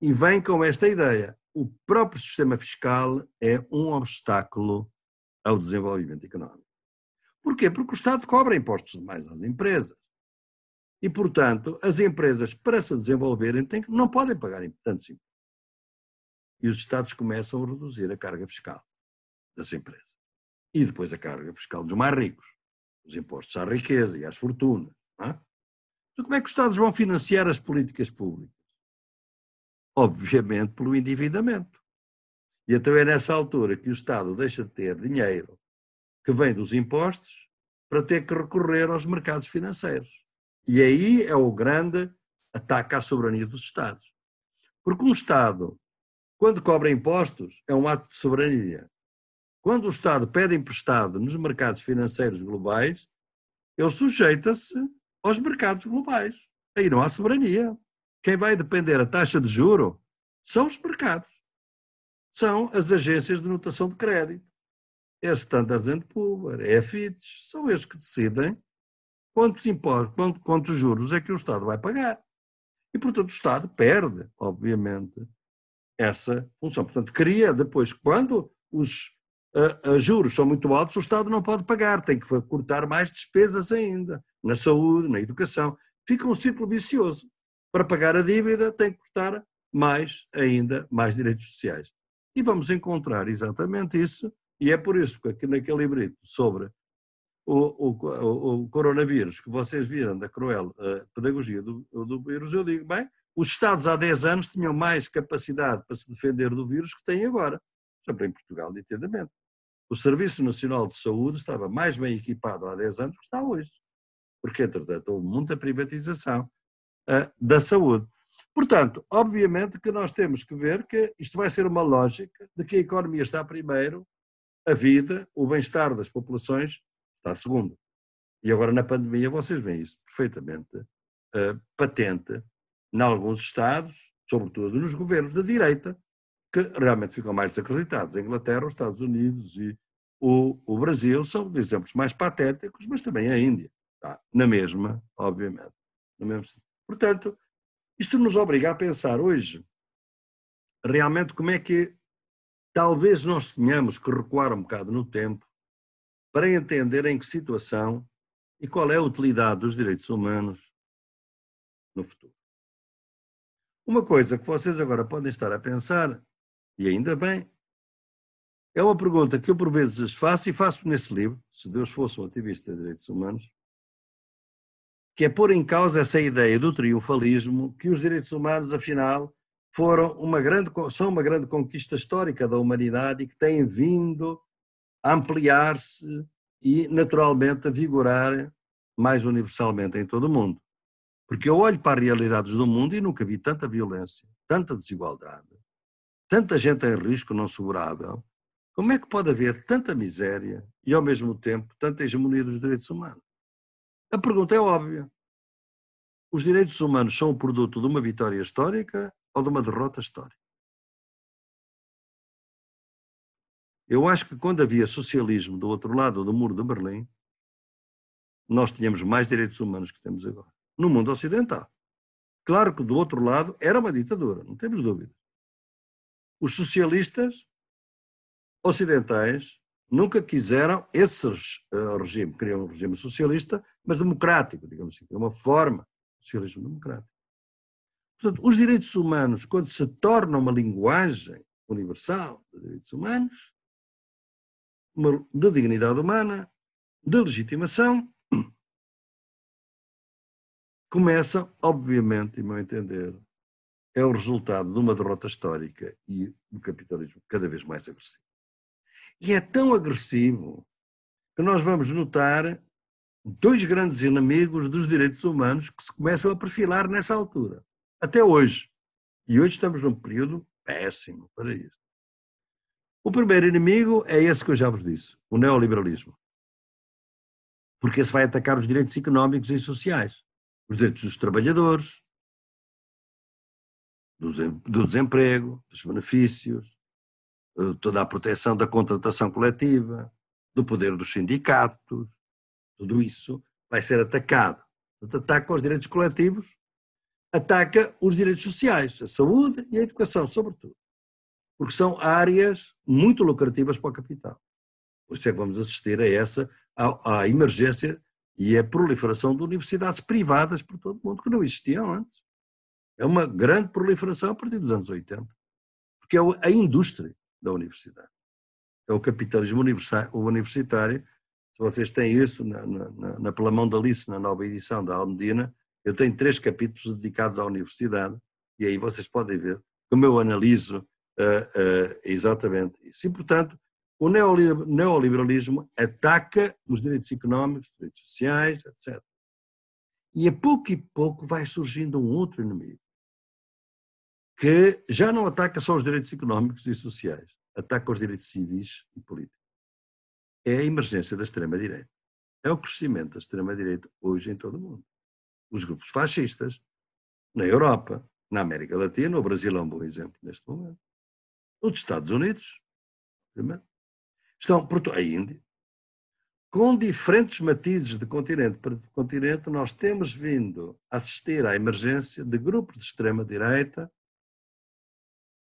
e vem com esta ideia o próprio sistema fiscal é um obstáculo ao desenvolvimento económico. Porquê? Porque o Estado cobra impostos demais às empresas. E, portanto, as empresas, para se desenvolverem, têm, não podem pagar tantos impostos. E os Estados começam a reduzir a carga fiscal das empresas. E depois a carga fiscal dos mais ricos, os impostos à riqueza e às fortunas. É? Então, como é que os Estados vão financiar as políticas públicas? obviamente, pelo endividamento. E então é nessa altura que o Estado deixa de ter dinheiro que vem dos impostos para ter que recorrer aos mercados financeiros. E aí é o grande ataque à soberania dos Estados. Porque um Estado, quando cobra impostos, é um ato de soberania. Quando o Estado pede emprestado nos mercados financeiros globais, ele sujeita-se aos mercados globais. Aí não há soberania. Quem vai depender a taxa de juro são os mercados, são as agências de notação de crédito, é Standard Poor's, é Fitch, são eles que decidem quantos impostos, quantos juros é que o Estado vai pagar. E, portanto, o Estado perde, obviamente, essa função. Portanto, cria depois, quando os a, a juros são muito altos, o Estado não pode pagar, tem que cortar mais despesas ainda, na saúde, na educação. Fica um ciclo vicioso. Para pagar a dívida tem que cortar mais ainda mais direitos sociais. E vamos encontrar exatamente isso, e é por isso que naquele livro sobre o, o, o coronavírus que vocês viram da cruel eh, pedagogia do, do vírus, eu digo, bem, os Estados há 10 anos tinham mais capacidade para se defender do vírus que têm agora, sempre em Portugal, nitidamente. O Serviço Nacional de Saúde estava mais bem equipado há 10 anos que está hoje, porque, entretanto, houve muita privatização, eh, da saúde. Portanto, obviamente que nós temos que ver que isto vai ser uma lógica de que a economia está primeiro, a vida, o bem-estar das populações está segundo. E agora na pandemia vocês veem isso perfeitamente uh, patente em alguns estados, sobretudo nos governos da direita, que realmente ficam mais desacreditados. A Inglaterra, os Estados Unidos e o, o Brasil são os exemplos mais patéticos, mas também a Índia. Tá? Na mesma, obviamente. No mesmo sentido. Portanto, isto nos obriga a pensar hoje realmente como é que talvez nós tenhamos que recuar um bocado no tempo para entender em que situação e qual é a utilidade dos direitos humanos no futuro. Uma coisa que vocês agora podem estar a pensar, e ainda bem, é uma pergunta que eu por vezes faço e faço nesse livro, se Deus fosse um ativista de direitos humanos, que é pôr em causa essa ideia do triunfalismo, que os direitos humanos, afinal, foram uma grande, são uma grande conquista histórica da humanidade e que têm vindo a ampliar-se e, naturalmente, a vigorar mais universalmente em todo o mundo. Porque eu olho para as realidades do mundo e nunca vi tanta violência, tanta desigualdade, tanta gente em risco não segurável. Como é que pode haver tanta miséria e, ao mesmo tempo, tanta hegemonia dos direitos humanos? A pergunta é óbvia. Os direitos humanos são o produto de uma vitória histórica ou de uma derrota histórica? Eu acho que quando havia socialismo do outro lado do muro de Berlim, nós tínhamos mais direitos humanos que temos agora, no mundo ocidental. Claro que do outro lado era uma ditadura, não temos dúvida. Os socialistas ocidentais nunca quiseram esse eh, regime, queriam um regime socialista, mas democrático, digamos assim, é uma forma de socialismo democrático. Portanto, os direitos humanos, quando se tornam uma linguagem universal de direitos humanos, de dignidade humana, de legitimação, começam obviamente, em meu entender, é o resultado de uma derrota histórica e do capitalismo cada vez mais agressivo. E é tão agressivo que nós vamos notar dois grandes inimigos dos direitos humanos que se começam a perfilar nessa altura, até hoje. E hoje estamos num período péssimo para isso. O primeiro inimigo é esse que eu já vos disse, o neoliberalismo. Porque esse vai atacar os direitos económicos e sociais, os direitos dos trabalhadores, do desemprego, dos benefícios, eh, toda a proteção da contratação coletiva, do poder dos sindicatos, tudo isso vai ser atacado. Ataca os direitos coletivos, ataca os direitos sociais, a saúde e a educação, sobretudo. Porque são áreas muito lucrativas para o capital. Por isso é que vamos assistir a essa, à, à emergência e à proliferação de universidades privadas por todo o mundo, que não existiam antes. É uma grande proliferação a partir dos anos 80. Porque é a indústria da universidade. É o capitalismo universitário. Se vocês têm isso na, na, na pela mão da Alice, na nova edição da Almedina, eu tenho três capítulos dedicados à universidade, e aí vocês podem ver como eu analiso uh, uh, exatamente isso. E, portanto, o neoliberalismo ataca os direitos económicos, os direitos sociais, etc. E a pouco e pouco vai surgindo um outro inimigo, que já não ataca só os direitos económicos e sociais, ataca os direitos civis e políticos. É a emergência da extrema-direita. É o crescimento da extrema-direita hoje em todo o mundo. Os grupos fascistas, na Europa, na América Latina, o Brasil é um bom exemplo neste momento, os Estados Unidos, obviamente, estão, a Índia, com diferentes matizes de continente para continente, nós temos vindo a assistir à emergência de grupos de extrema-direita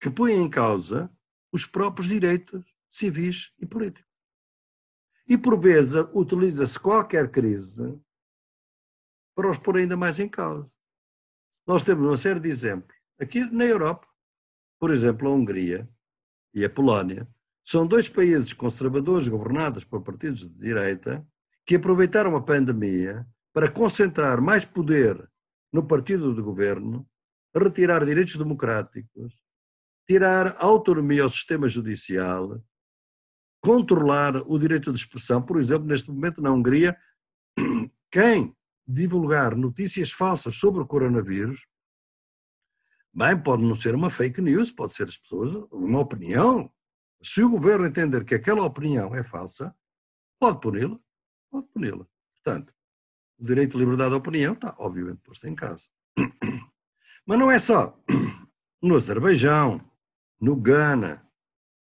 que põem em causa os próprios direitos civis e políticos. E por vezes utiliza-se qualquer crise para os pôr ainda mais em causa. Nós temos uma série de exemplos. Aqui na Europa, por exemplo, a Hungria e a Polónia são dois países conservadores governados por partidos de direita que aproveitaram a pandemia para concentrar mais poder no partido de governo, retirar direitos democráticos tirar autonomia ao sistema judicial, controlar o direito de expressão. Por exemplo, neste momento na Hungria, quem divulgar notícias falsas sobre o coronavírus, bem, pode não ser uma fake news, pode ser as pessoas uma opinião. Se o governo entender que aquela opinião é falsa, pode puni-la, pode puni-la. Portanto, o direito de liberdade de opinião está, obviamente, posto em causa. Mas não é só. No Azerbaijão, no Ghana,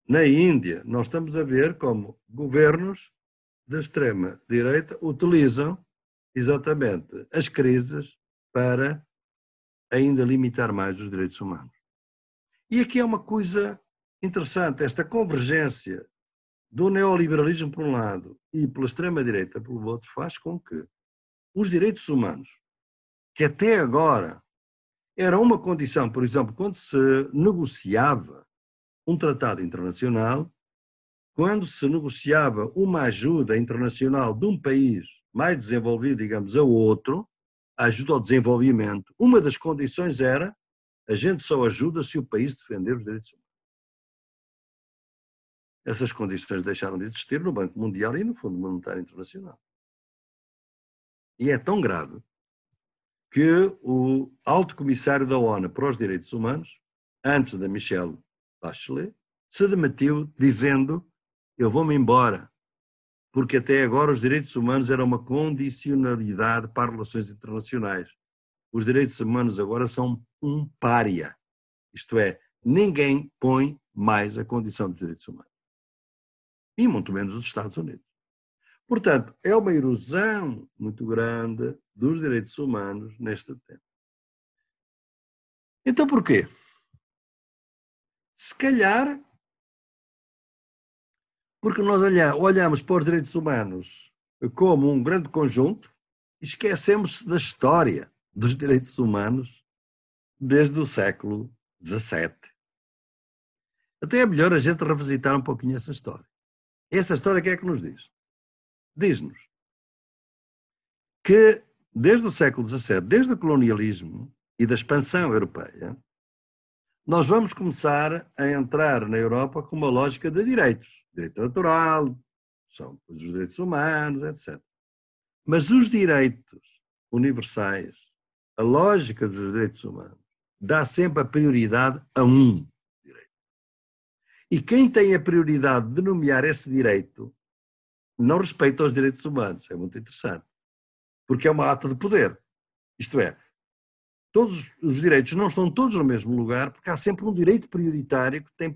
na Índia, nós estamos a ver como governos da extrema direita utilizam exatamente as crises para ainda limitar mais os direitos humanos. E aqui é uma coisa interessante, esta convergência do neoliberalismo por um lado e pela extrema-direita pelo outro faz com que os direitos humanos, que até agora era uma condição, por exemplo, quando se negociava um tratado internacional, quando se negociava uma ajuda internacional de um país mais desenvolvido, digamos, a outro, a ajuda ao desenvolvimento, uma das condições era a gente só ajuda se o país defender os direitos humanos. Essas condições deixaram de existir no Banco Mundial e no Fundo Monetário Internacional. E é tão grave que o alto comissário da ONU para os Direitos Humanos, antes da Michelle Bachelet, se demitiu dizendo: Eu vou-me embora, porque até agora os direitos humanos eram uma condicionalidade para as relações internacionais. Os direitos humanos agora são um pária, isto é, ninguém põe mais a condição dos direitos humanos, e muito menos os Estados Unidos. Portanto, é uma erosão muito grande dos direitos humanos neste tempo. Então, porquê? Se calhar, porque nós olhamos para os direitos humanos como um grande conjunto, esquecemos da história dos direitos humanos desde o século XVII. Até é melhor a gente revisitar um pouquinho essa história. Essa história que é que nos diz? diz-nos que, desde o século XVII, desde o colonialismo e da expansão europeia, nós vamos começar a entrar na Europa com uma lógica de direitos, direito natural, são os direitos humanos, etc. Mas os direitos universais, a lógica dos direitos humanos, dá sempre a prioridade a um direito. E quem tem a prioridade de nomear esse direito não respeita os direitos humanos. É muito interessante. Porque é uma ata de poder. Isto é, todos os direitos não estão todos no mesmo lugar, porque há sempre um direito prioritário que tem,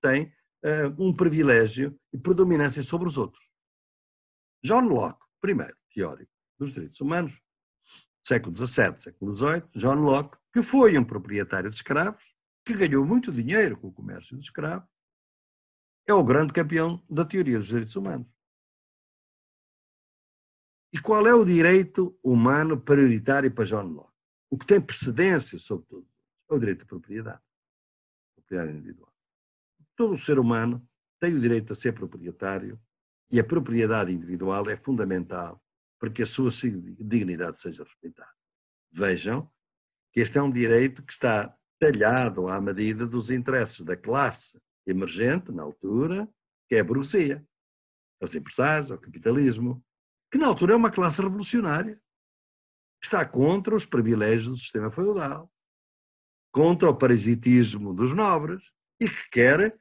tem uh, um privilégio e predominância sobre os outros. John Locke, primeiro teórico dos direitos humanos, século XVII, século XVIII, John Locke, que foi um proprietário de escravos, que ganhou muito dinheiro com o comércio de escravos, é o grande campeão da teoria dos direitos humanos. E qual é o direito humano prioritário para John Locke? O que tem precedência, sobretudo, é o direito de propriedade, propriedade individual. Todo ser humano tem o direito a ser proprietário e a propriedade individual é fundamental para que a sua dignidade seja respeitada. Vejam que este é um direito que está talhado à medida dos interesses da classe emergente, na altura, que é a burguesia, aos empresários, ao capitalismo, que na altura é uma classe revolucionária, que está contra os privilégios do sistema feudal, contra o parasitismo dos nobres e que quer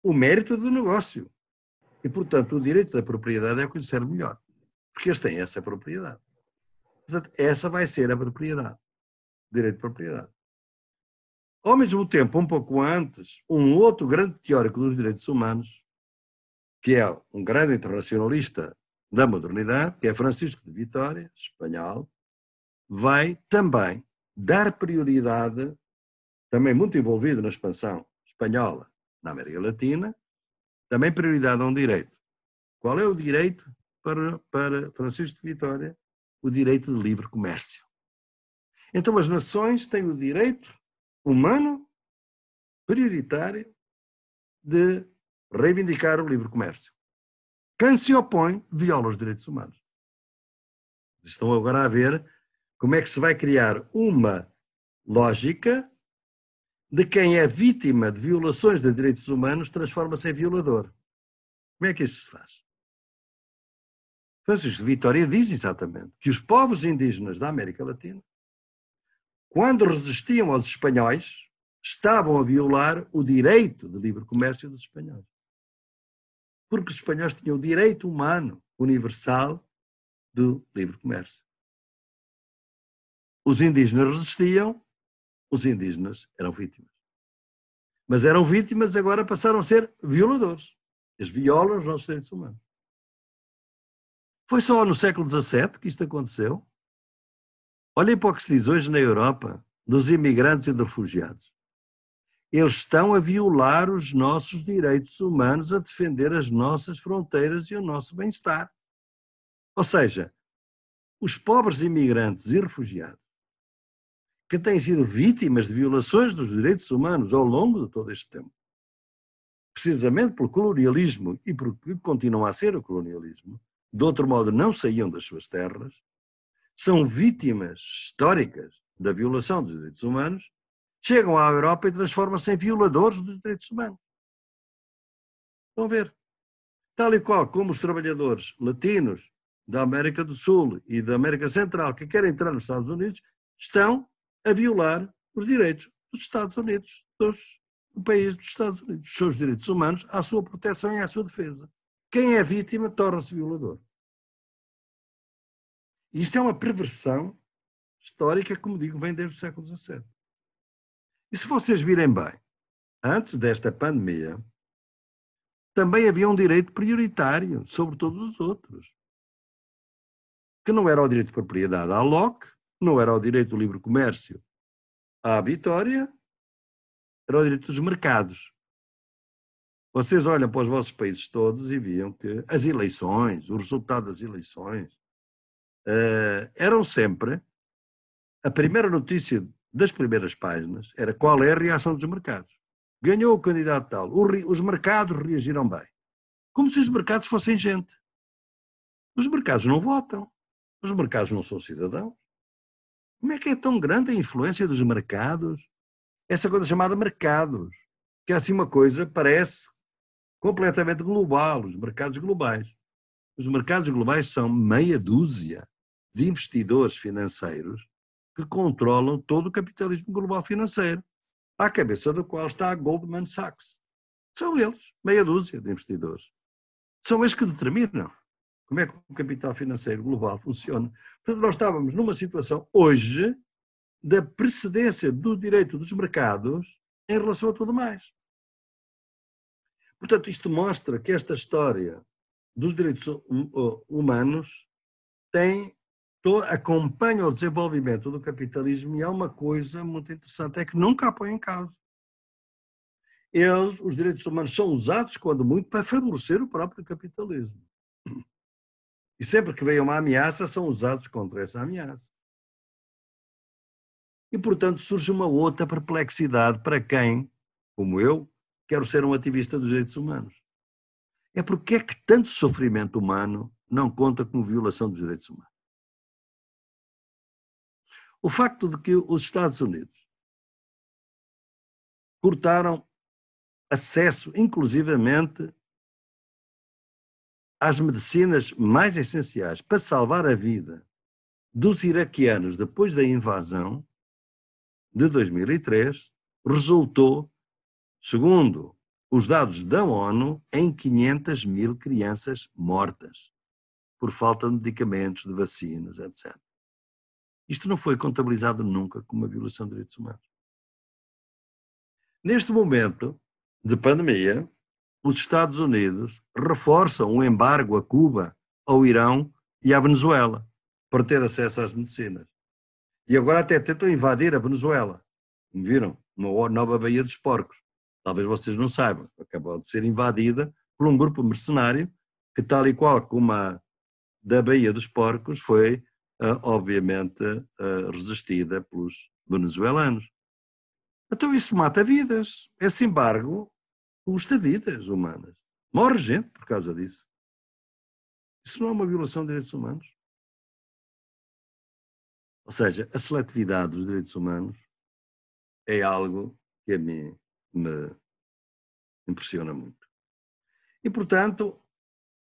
o mérito do negócio. E, portanto, o direito da propriedade é conhecer melhor, porque eles têm essa propriedade. Portanto, essa vai ser a propriedade, o direito de propriedade. Ao mesmo tempo, um pouco antes, um outro grande teórico dos direitos humanos, que é um grande internacionalista da modernidade, que é Francisco de Vitória, espanhol, vai também dar prioridade, também muito envolvido na expansão espanhola na América Latina, também prioridade a um direito. Qual é o direito para, para Francisco de Vitória? O direito de livre comércio. Então, as nações têm o direito humano prioritário de reivindicar o livre comércio. Quem se opõe viola os direitos humanos. Estão agora a ver como é que se vai criar uma lógica de quem é vítima de violações de direitos humanos transforma-se em violador. Como é que isso se faz? Francisco de Vitória diz exatamente que os povos indígenas da América Latina, quando resistiam aos espanhóis, estavam a violar o direito de livre comércio dos espanhóis porque os espanhóis tinham o direito humano universal do livre comércio. Os indígenas resistiam, os indígenas eram vítimas. Mas eram vítimas, agora passaram a ser violadores. Eles violam os nossos direitos humanos. Foi só no século XVII que isto aconteceu? Olhem para o que se diz hoje na Europa dos imigrantes e dos refugiados. Eles estão a violar os nossos direitos humanos, a defender as nossas fronteiras e o nosso bem-estar. Ou seja, os pobres imigrantes e refugiados, que têm sido vítimas de violações dos direitos humanos ao longo de todo este tempo, precisamente pelo colonialismo e porque continua a ser o colonialismo, de outro modo não saíam das suas terras, são vítimas históricas da violação dos direitos humanos chegam à Europa e transformam-se em violadores dos direitos humanos. Vão ver. Tal e qual como os trabalhadores latinos da América do Sul e da América Central que querem entrar nos Estados Unidos estão a violar os direitos dos Estados Unidos, dos, do país dos Estados Unidos, os seus direitos humanos, à sua proteção e à sua defesa. Quem é vítima torna-se violador. Isto é uma perversão histórica, como digo, vem desde o século XVII. E se vocês virem bem, antes desta pandemia, também havia um direito prioritário sobre todos os outros. Que não era o direito de propriedade à Locke não era o direito do livre comércio à Vitória, era o direito dos mercados. Vocês olham para os vossos países todos e viam que as eleições, o resultado das eleições, eh, eram sempre a primeira notícia das primeiras páginas era qual é a reação dos mercados. Ganhou o candidato tal, os mercados reagiram bem. Como se os mercados fossem gente. Os mercados não votam, os mercados não são cidadãos. Como é que é tão grande a influência dos mercados? Essa coisa chamada mercados, que é assim uma coisa, parece completamente global, os mercados globais. Os mercados globais são meia dúzia de investidores financeiros que controlam todo o capitalismo global financeiro, à cabeça do qual está a Goldman Sachs. São eles, meia dúzia de investidores. São eles que determinam como é que o capital financeiro global funciona. Portanto, nós estávamos numa situação hoje da precedência do direito dos mercados em relação a tudo mais. Portanto, isto mostra que esta história dos direitos hum, humanos tem acompanha o desenvolvimento do capitalismo e há uma coisa muito interessante, é que nunca a põe em causa. Eles, os direitos humanos, são usados, quando muito, para favorecer o próprio capitalismo. E sempre que vem uma ameaça, são usados contra essa ameaça. E, portanto, surge uma outra perplexidade para quem, como eu, quero ser um ativista dos direitos humanos. É porque é que tanto sofrimento humano não conta como violação dos direitos humanos? O facto de que os Estados Unidos cortaram acesso, inclusivamente, às medicinas mais essenciais para salvar a vida dos iraquianos depois da invasão de 2003 resultou, segundo os dados da ONU, em 500 mil crianças mortas por falta de medicamentos, de vacinas, etc. Isto não foi contabilizado nunca como uma violação de direitos humanos. Neste momento de pandemia, os Estados Unidos reforçam o embargo a Cuba, ao Irão e à Venezuela para ter acesso às medicinas. E agora até tentam invadir a Venezuela. viram? Uma nova Baía dos Porcos. Talvez vocês não saibam. Acabou de ser invadida por um grupo mercenário que, tal e qual como a da Baía dos Porcos, foi obviamente resistida pelos venezuelanos. Então isso mata vidas, esse é embargo custa vidas humanas. Morre gente por causa disso. Isso não é uma violação de direitos humanos? Ou seja, a seletividade dos direitos humanos é algo que a mim me impressiona muito. E, portanto,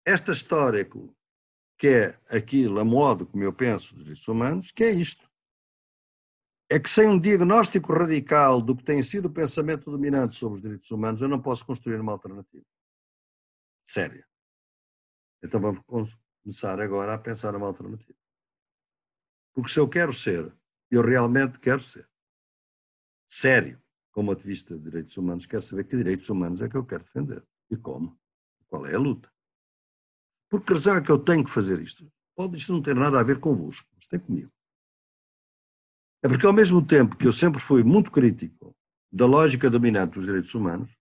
esta história que é aquilo, a modo como eu penso dos direitos humanos, que é isto. É que sem um diagnóstico radical do que tem sido o pensamento dominante sobre os direitos humanos, eu não posso construir uma alternativa séria. Então vamos começar agora a pensar uma alternativa. Porque se eu quero ser, eu realmente quero ser, sério, como ativista de direitos humanos, quero saber que direitos humanos é que eu quero defender e como, qual é a luta. Por que razão é que eu tenho que fazer isto? Pode isto não ter nada a ver convosco, mas tem comigo. É porque ao mesmo tempo que eu sempre fui muito crítico da lógica dominante dos direitos humanos,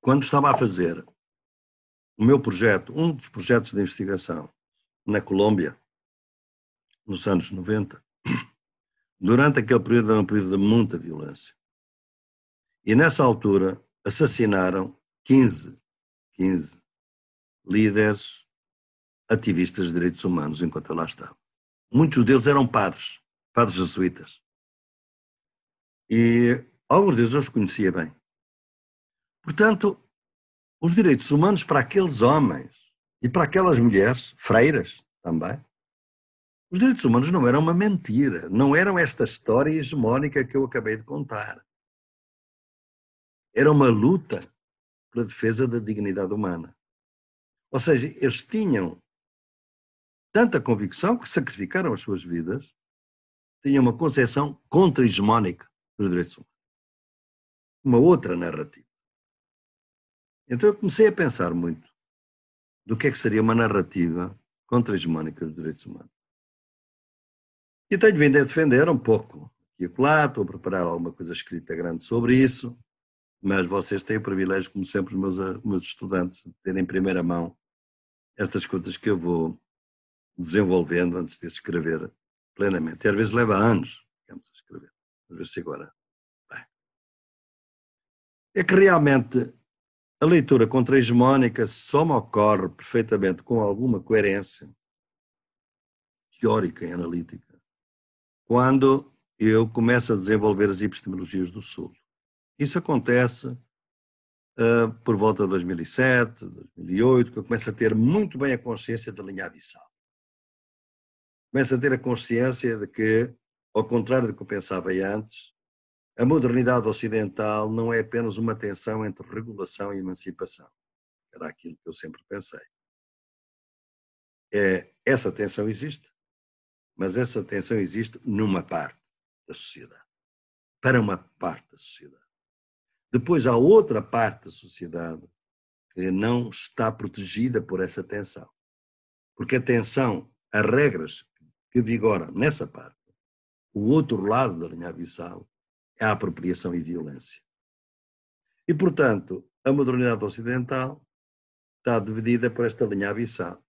quando estava a fazer o meu projeto, um dos projetos de investigação na Colômbia, nos anos 90, durante aquele período era um período de muita violência. E nessa altura assassinaram 15 15 líderes ativistas de direitos humanos enquanto eu lá estava. Muitos deles eram padres, padres jesuítas. E alguns deles eu os conhecia bem. Portanto, os direitos humanos para aqueles homens e para aquelas mulheres, freiras também, os direitos humanos não eram uma mentira, não eram esta história hegemónica que eu acabei de contar. Era uma luta pela defesa da dignidade humana. Ou seja, eles tinham tanta convicção que sacrificaram as suas vidas, tinham uma concepção contra-hegemónica dos direitos humanos. Uma outra narrativa. Então eu comecei a pensar muito do que é que seria uma narrativa contra-hegemónica dos direitos humanos. E tenho vindo a defender um pouco aqui e lá, estou a preparar alguma coisa escrita grande sobre isso mas vocês têm o privilégio, como sempre, os meus, eh, meus estudantes, de terem em primeira mão estas coisas que eu vou desenvolvendo antes de escrever plenamente. E às vezes leva anos, digamos, a escrever. Vamos ver se agora. Bem. É que realmente a leitura contra-hegemónica só me ocorre perfeitamente com alguma coerência teórica e analítica quando eu começo a desenvolver as epistemologias do Sul. Isso acontece uh, por volta de 2007, 2008, que eu começo a ter muito bem a consciência da linha abissal. Começo a ter a consciência de que, ao contrário do que eu pensava antes, a modernidade ocidental não é apenas uma tensão entre regulação e emancipação. Era aquilo que eu sempre pensei. É, essa tensão existe, mas essa tensão existe numa parte da sociedade, para uma parte da sociedade. Depois há outra parte da sociedade que não está protegida por essa tensão. Porque a tensão, as regras que vigoram nessa parte, o outro lado da linha abissal, é a apropriação e violência. E, portanto, a modernidade ocidental está dividida por esta linha abissal,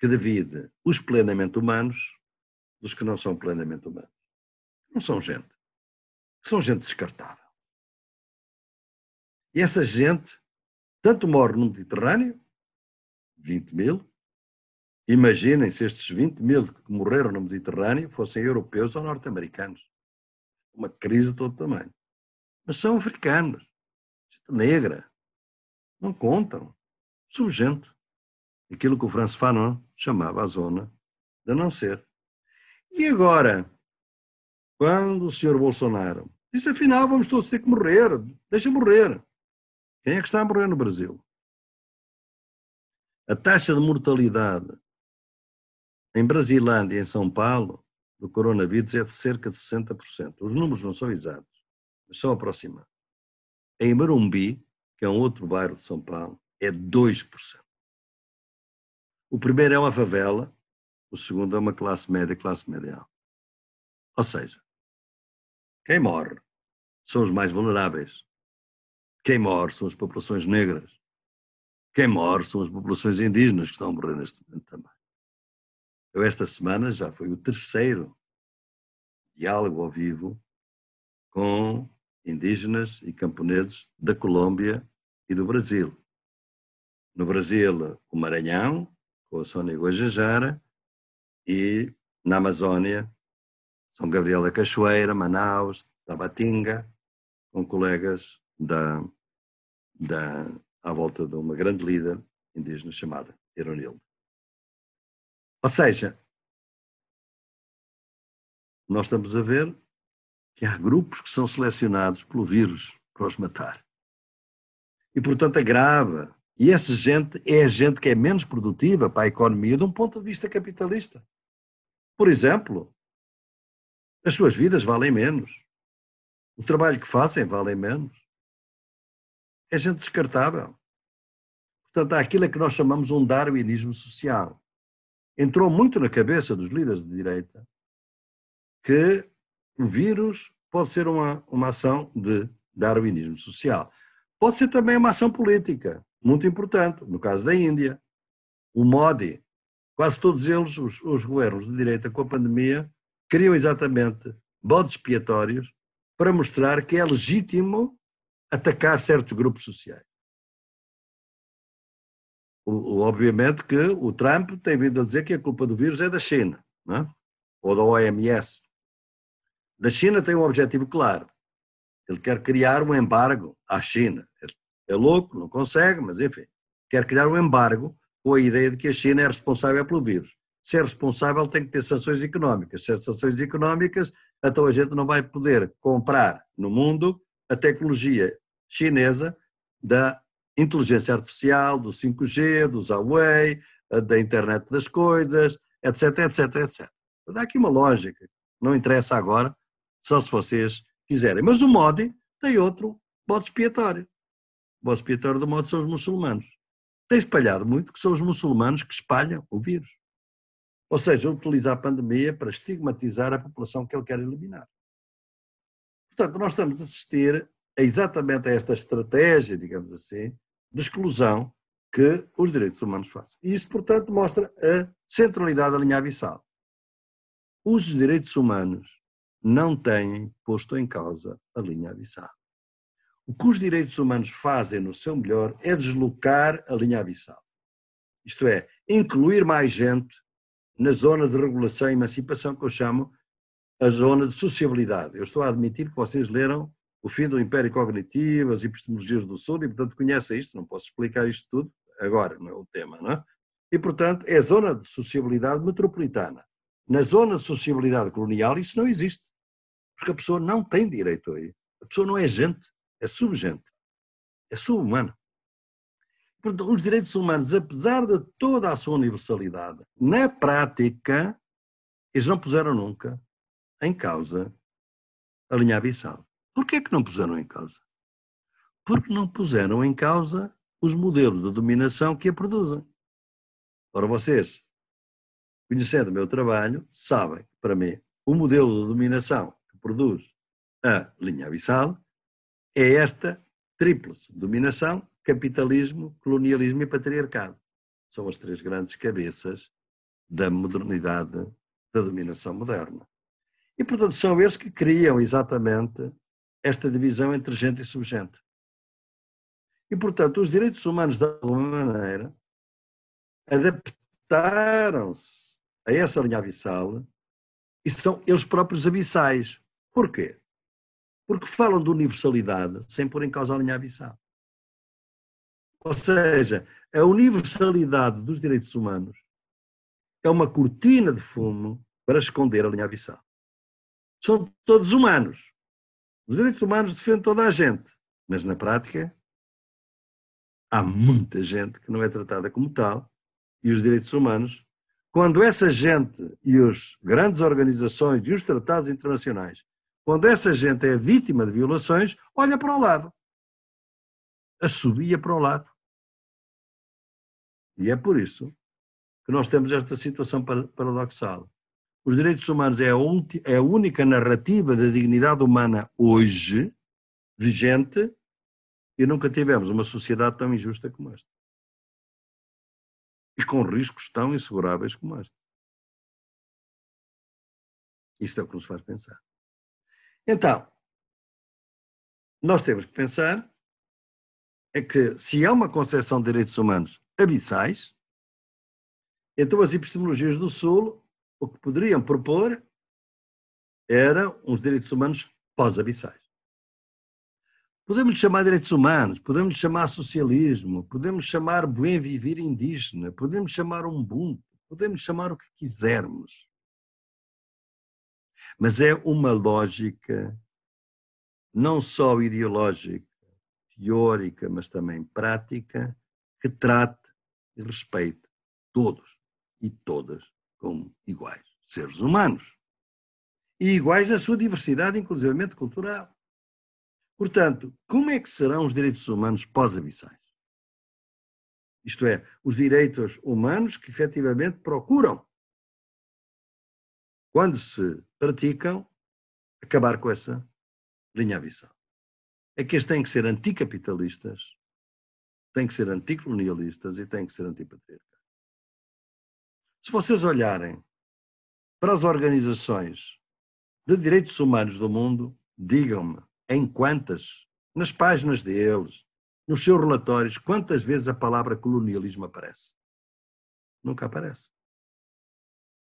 que divide os plenamente humanos dos que não são plenamente humanos. Não são gente. São gente descartável. E essa gente tanto morre no Mediterrâneo, 20 mil, imaginem se estes 20 mil que morreram no Mediterrâneo fossem europeus ou norte-americanos. Uma crise de todo tamanho. Mas são africanos, gente é negra, não contam, subgento. Aquilo que o Franz Fanon chamava a zona de não ser. E agora, quando o senhor Bolsonaro disse, afinal, vamos todos ter que morrer, deixa morrer. Quem é que está a morrer no Brasil? A taxa de mortalidade em Brasilândia, em São Paulo, do coronavírus é de cerca de 60%. Os números não são exatos, mas são aproximados. Em Marumbi, que é um outro bairro de São Paulo, é 2%. O primeiro é uma favela, o segundo é uma classe média, classe média alta. Ou seja, quem morre são os mais vulneráveis. Quem morre são as populações negras. Quem morre são as populações indígenas que estão a morrer neste momento também. Eu, esta semana, já foi o terceiro diálogo ao vivo com indígenas e camponeses da Colômbia e do Brasil. No Brasil, o Maranhão, com a Sônia Guajajara, e na Amazônia São Gabriel da Cachoeira, Manaus, Tabatinga, com colegas da, da, à volta de uma grande líder indígena chamada Eronilde. Ou seja, nós estamos a ver que há grupos que são selecionados pelo vírus para os matar. E, portanto, agrava. E essa gente é a gente que é menos produtiva para a economia de um ponto de vista capitalista. Por exemplo, as suas vidas valem menos. O trabalho que fazem vale menos é gente descartável. Portanto, há aquilo a que nós chamamos um darwinismo social. Entrou muito na cabeça dos líderes de direita que o vírus pode ser uma, uma ação de darwinismo social. Pode ser também uma ação política, muito importante, no caso da Índia. O Modi, quase todos eles, os, os governos de direita com a pandemia, criam exatamente bodes expiatórios para mostrar que é legítimo atacar certos grupos sociais. O, obviamente que o Trump tem vindo a dizer que a culpa do vírus é da China, é? ou da OMS. Da China tem um objetivo claro. Ele quer criar um embargo à China. É louco, não consegue, mas enfim. Quer criar um embargo com a ideia de que a China é responsável pelo vírus. Se é responsável, tem que ter sanções económicas. Se é sanções económicas, então a gente não vai poder comprar no mundo a tecnologia chinesa da inteligência artificial, do 5G, do Huawei, eh, da internet das coisas, etc, etc, etc. Mas há aqui uma lógica, não interessa agora, só se vocês quiserem. Mas o Modi tem outro modo expiatório. O modo expiatório do Modi são os muçulmanos. Tem espalhado muito que são os muçulmanos que espalham o vírus. Ou seja, utiliza a pandemia para estigmatizar a população que ele quer eliminar. Portanto, nós estamos a assistir é exatamente a esta estratégia, digamos assim, de exclusão que os direitos humanos fazem. E isso, portanto, mostra a centralidade da linha abissal. Os direitos humanos não têm posto em causa a linha abissal. O que os direitos humanos fazem no seu melhor é deslocar a linha abissal. Isto é, incluir mais gente na zona de regulação e emancipação que eu chamo a zona de sociabilidade. Eu estou a admitir que vocês leram o fim do império cognitivo, as epistemologias do Sul, e portanto conhece isto, não posso explicar isto tudo agora, não é o tema, não é? E portanto é zona de sociabilidade metropolitana. Na zona de sociabilidade colonial isso não existe, porque a pessoa não tem direito aí A pessoa não é gente, é subgente, é subhumana. Portanto, os direitos humanos, apesar de toda a sua universalidade, na prática, eles não puseram nunca em causa a linha abissal. Por que é que não puseram em causa? Porque não puseram em causa os modelos de dominação que a produzem. Ora, vocês, conhecendo o meu trabalho, sabem que, para mim, o modelo de dominação que produz a linha abissal é esta tríplice dominação, capitalismo, colonialismo e patriarcado. São as três grandes cabeças da modernidade, da dominação moderna. E, portanto, são eles que criam exatamente esta divisão entre gente e subgente. E, portanto, os direitos humanos, de alguma maneira, adaptaram-se a essa linha abissal e são eles próprios abissais. Porquê? Porque falam de universalidade sem pôr em causa a linha abissal. Ou seja, a universalidade dos direitos humanos é uma cortina de fumo para esconder a linha abissal. São todos humanos. Os direitos humanos defendem toda a gente, mas na prática há muita gente que não é tratada como tal e os direitos humanos, quando essa gente e as grandes organizações e os tratados internacionais, quando essa gente é vítima de violações, olha para o lado, assobia para o lado. E é por isso que nós temos esta situação paradoxal. Os direitos humanos é a, ulti, é a única narrativa da dignidade humana hoje vigente e nunca tivemos uma sociedade tão injusta como esta. E com riscos tão inseguráveis como este. Isto é o que nos faz pensar. Então, nós temos que pensar é que se há uma concepção de direitos humanos abissais, então as epistemologias do Sul o que poderiam propor eram uns direitos humanos pós-abissais. Podemos chamar direitos humanos, podemos chamar socialismo, podemos chamar bem viver indígena, podemos chamar umbunto, podemos chamar o que quisermos. Mas é uma lógica não só ideológica, teórica, mas também prática, que trate e respeite todos e todas como iguais seres humanos. E iguais na sua diversidade, inclusivamente cultural. Portanto, como é que serão os direitos humanos pós-abissais? Isto é, os direitos humanos que efetivamente procuram, quando se praticam, acabar com essa linha abissal. É que eles têm que ser anticapitalistas, têm que ser anticolonialistas e têm que ser antipatriarcais. Se vocês olharem para as organizações de direitos humanos do mundo, digam-me em quantas, nas páginas deles, nos seus relatórios, quantas vezes a palavra colonialismo aparece? Nunca aparece.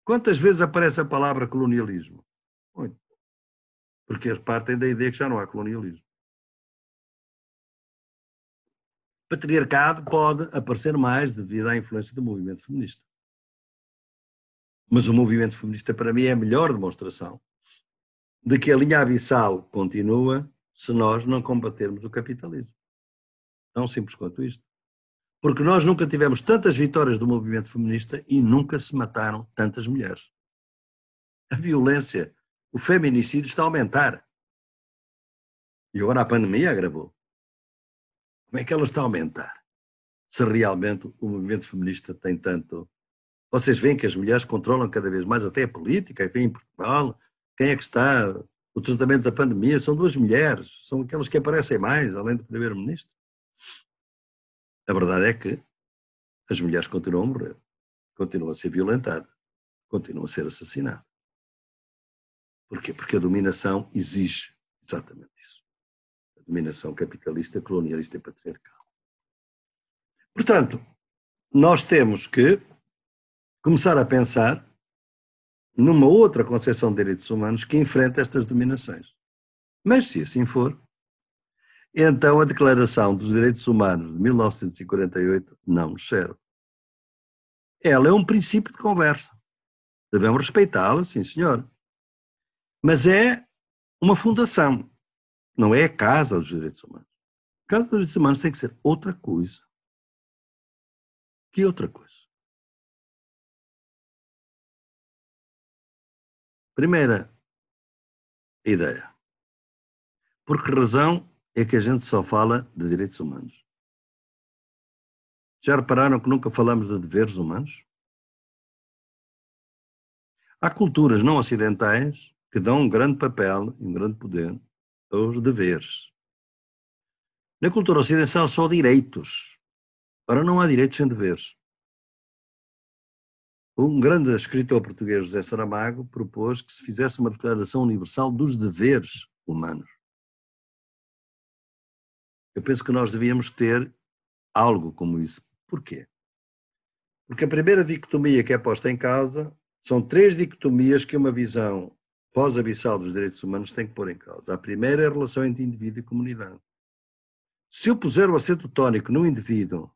Quantas vezes aparece a palavra colonialismo? Muito. Porque eles partem da ideia que já não há colonialismo. Patriarcado pode aparecer mais devido à influência do movimento feminista. Mas o movimento feminista, para mim, é a melhor demonstração de que a linha abissal continua se nós não combatermos o capitalismo. Tão simples quanto isto. Porque nós nunca tivemos tantas vitórias do movimento feminista e nunca se mataram tantas mulheres. A violência, o feminicídio está a aumentar. E agora a pandemia agravou. Como é que ela está a aumentar? Se realmente o movimento feminista tem tanto vocês veem que as mulheres controlam cada vez mais até a política, aqui em Portugal, quem é que está, o tratamento da pandemia, são duas mulheres, são aquelas que aparecem mais, além do primeiro-ministro. A verdade é que as mulheres continuam a morrer, continuam a ser violentadas, continuam a ser assassinadas. Porquê? Porque a dominação exige exatamente isso. A dominação capitalista, colonialista e patriarcal. Portanto, nós temos que começar a pensar numa outra concepção de direitos humanos que enfrenta estas dominações. Mas se assim for, então a Declaração dos Direitos Humanos de 1948 não nos serve. Ela é um princípio de conversa. Devemos respeitá-la, sim senhor. Mas é uma fundação, não é a Casa dos Direitos Humanos. A Casa dos Direitos Humanos tem que ser outra coisa. Que outra coisa? Primeira ideia. Por que razão é que a gente só fala de direitos humanos? Já repararam que nunca falamos de deveres humanos? Há culturas não ocidentais que dão um grande papel e um grande poder aos deveres. Na cultura ocidental só há direitos. Ora, não há direitos sem deveres. Um grande escritor português, José Saramago, propôs que se fizesse uma declaração universal dos deveres humanos. Eu penso que nós devíamos ter algo como isso. Porquê? Porque a primeira dicotomia que é posta em causa são três dicotomias que uma visão pós-abissal dos direitos humanos tem que pôr em causa. A primeira é a relação entre indivíduo e comunidade. Se eu puser o acento tónico no indivíduo,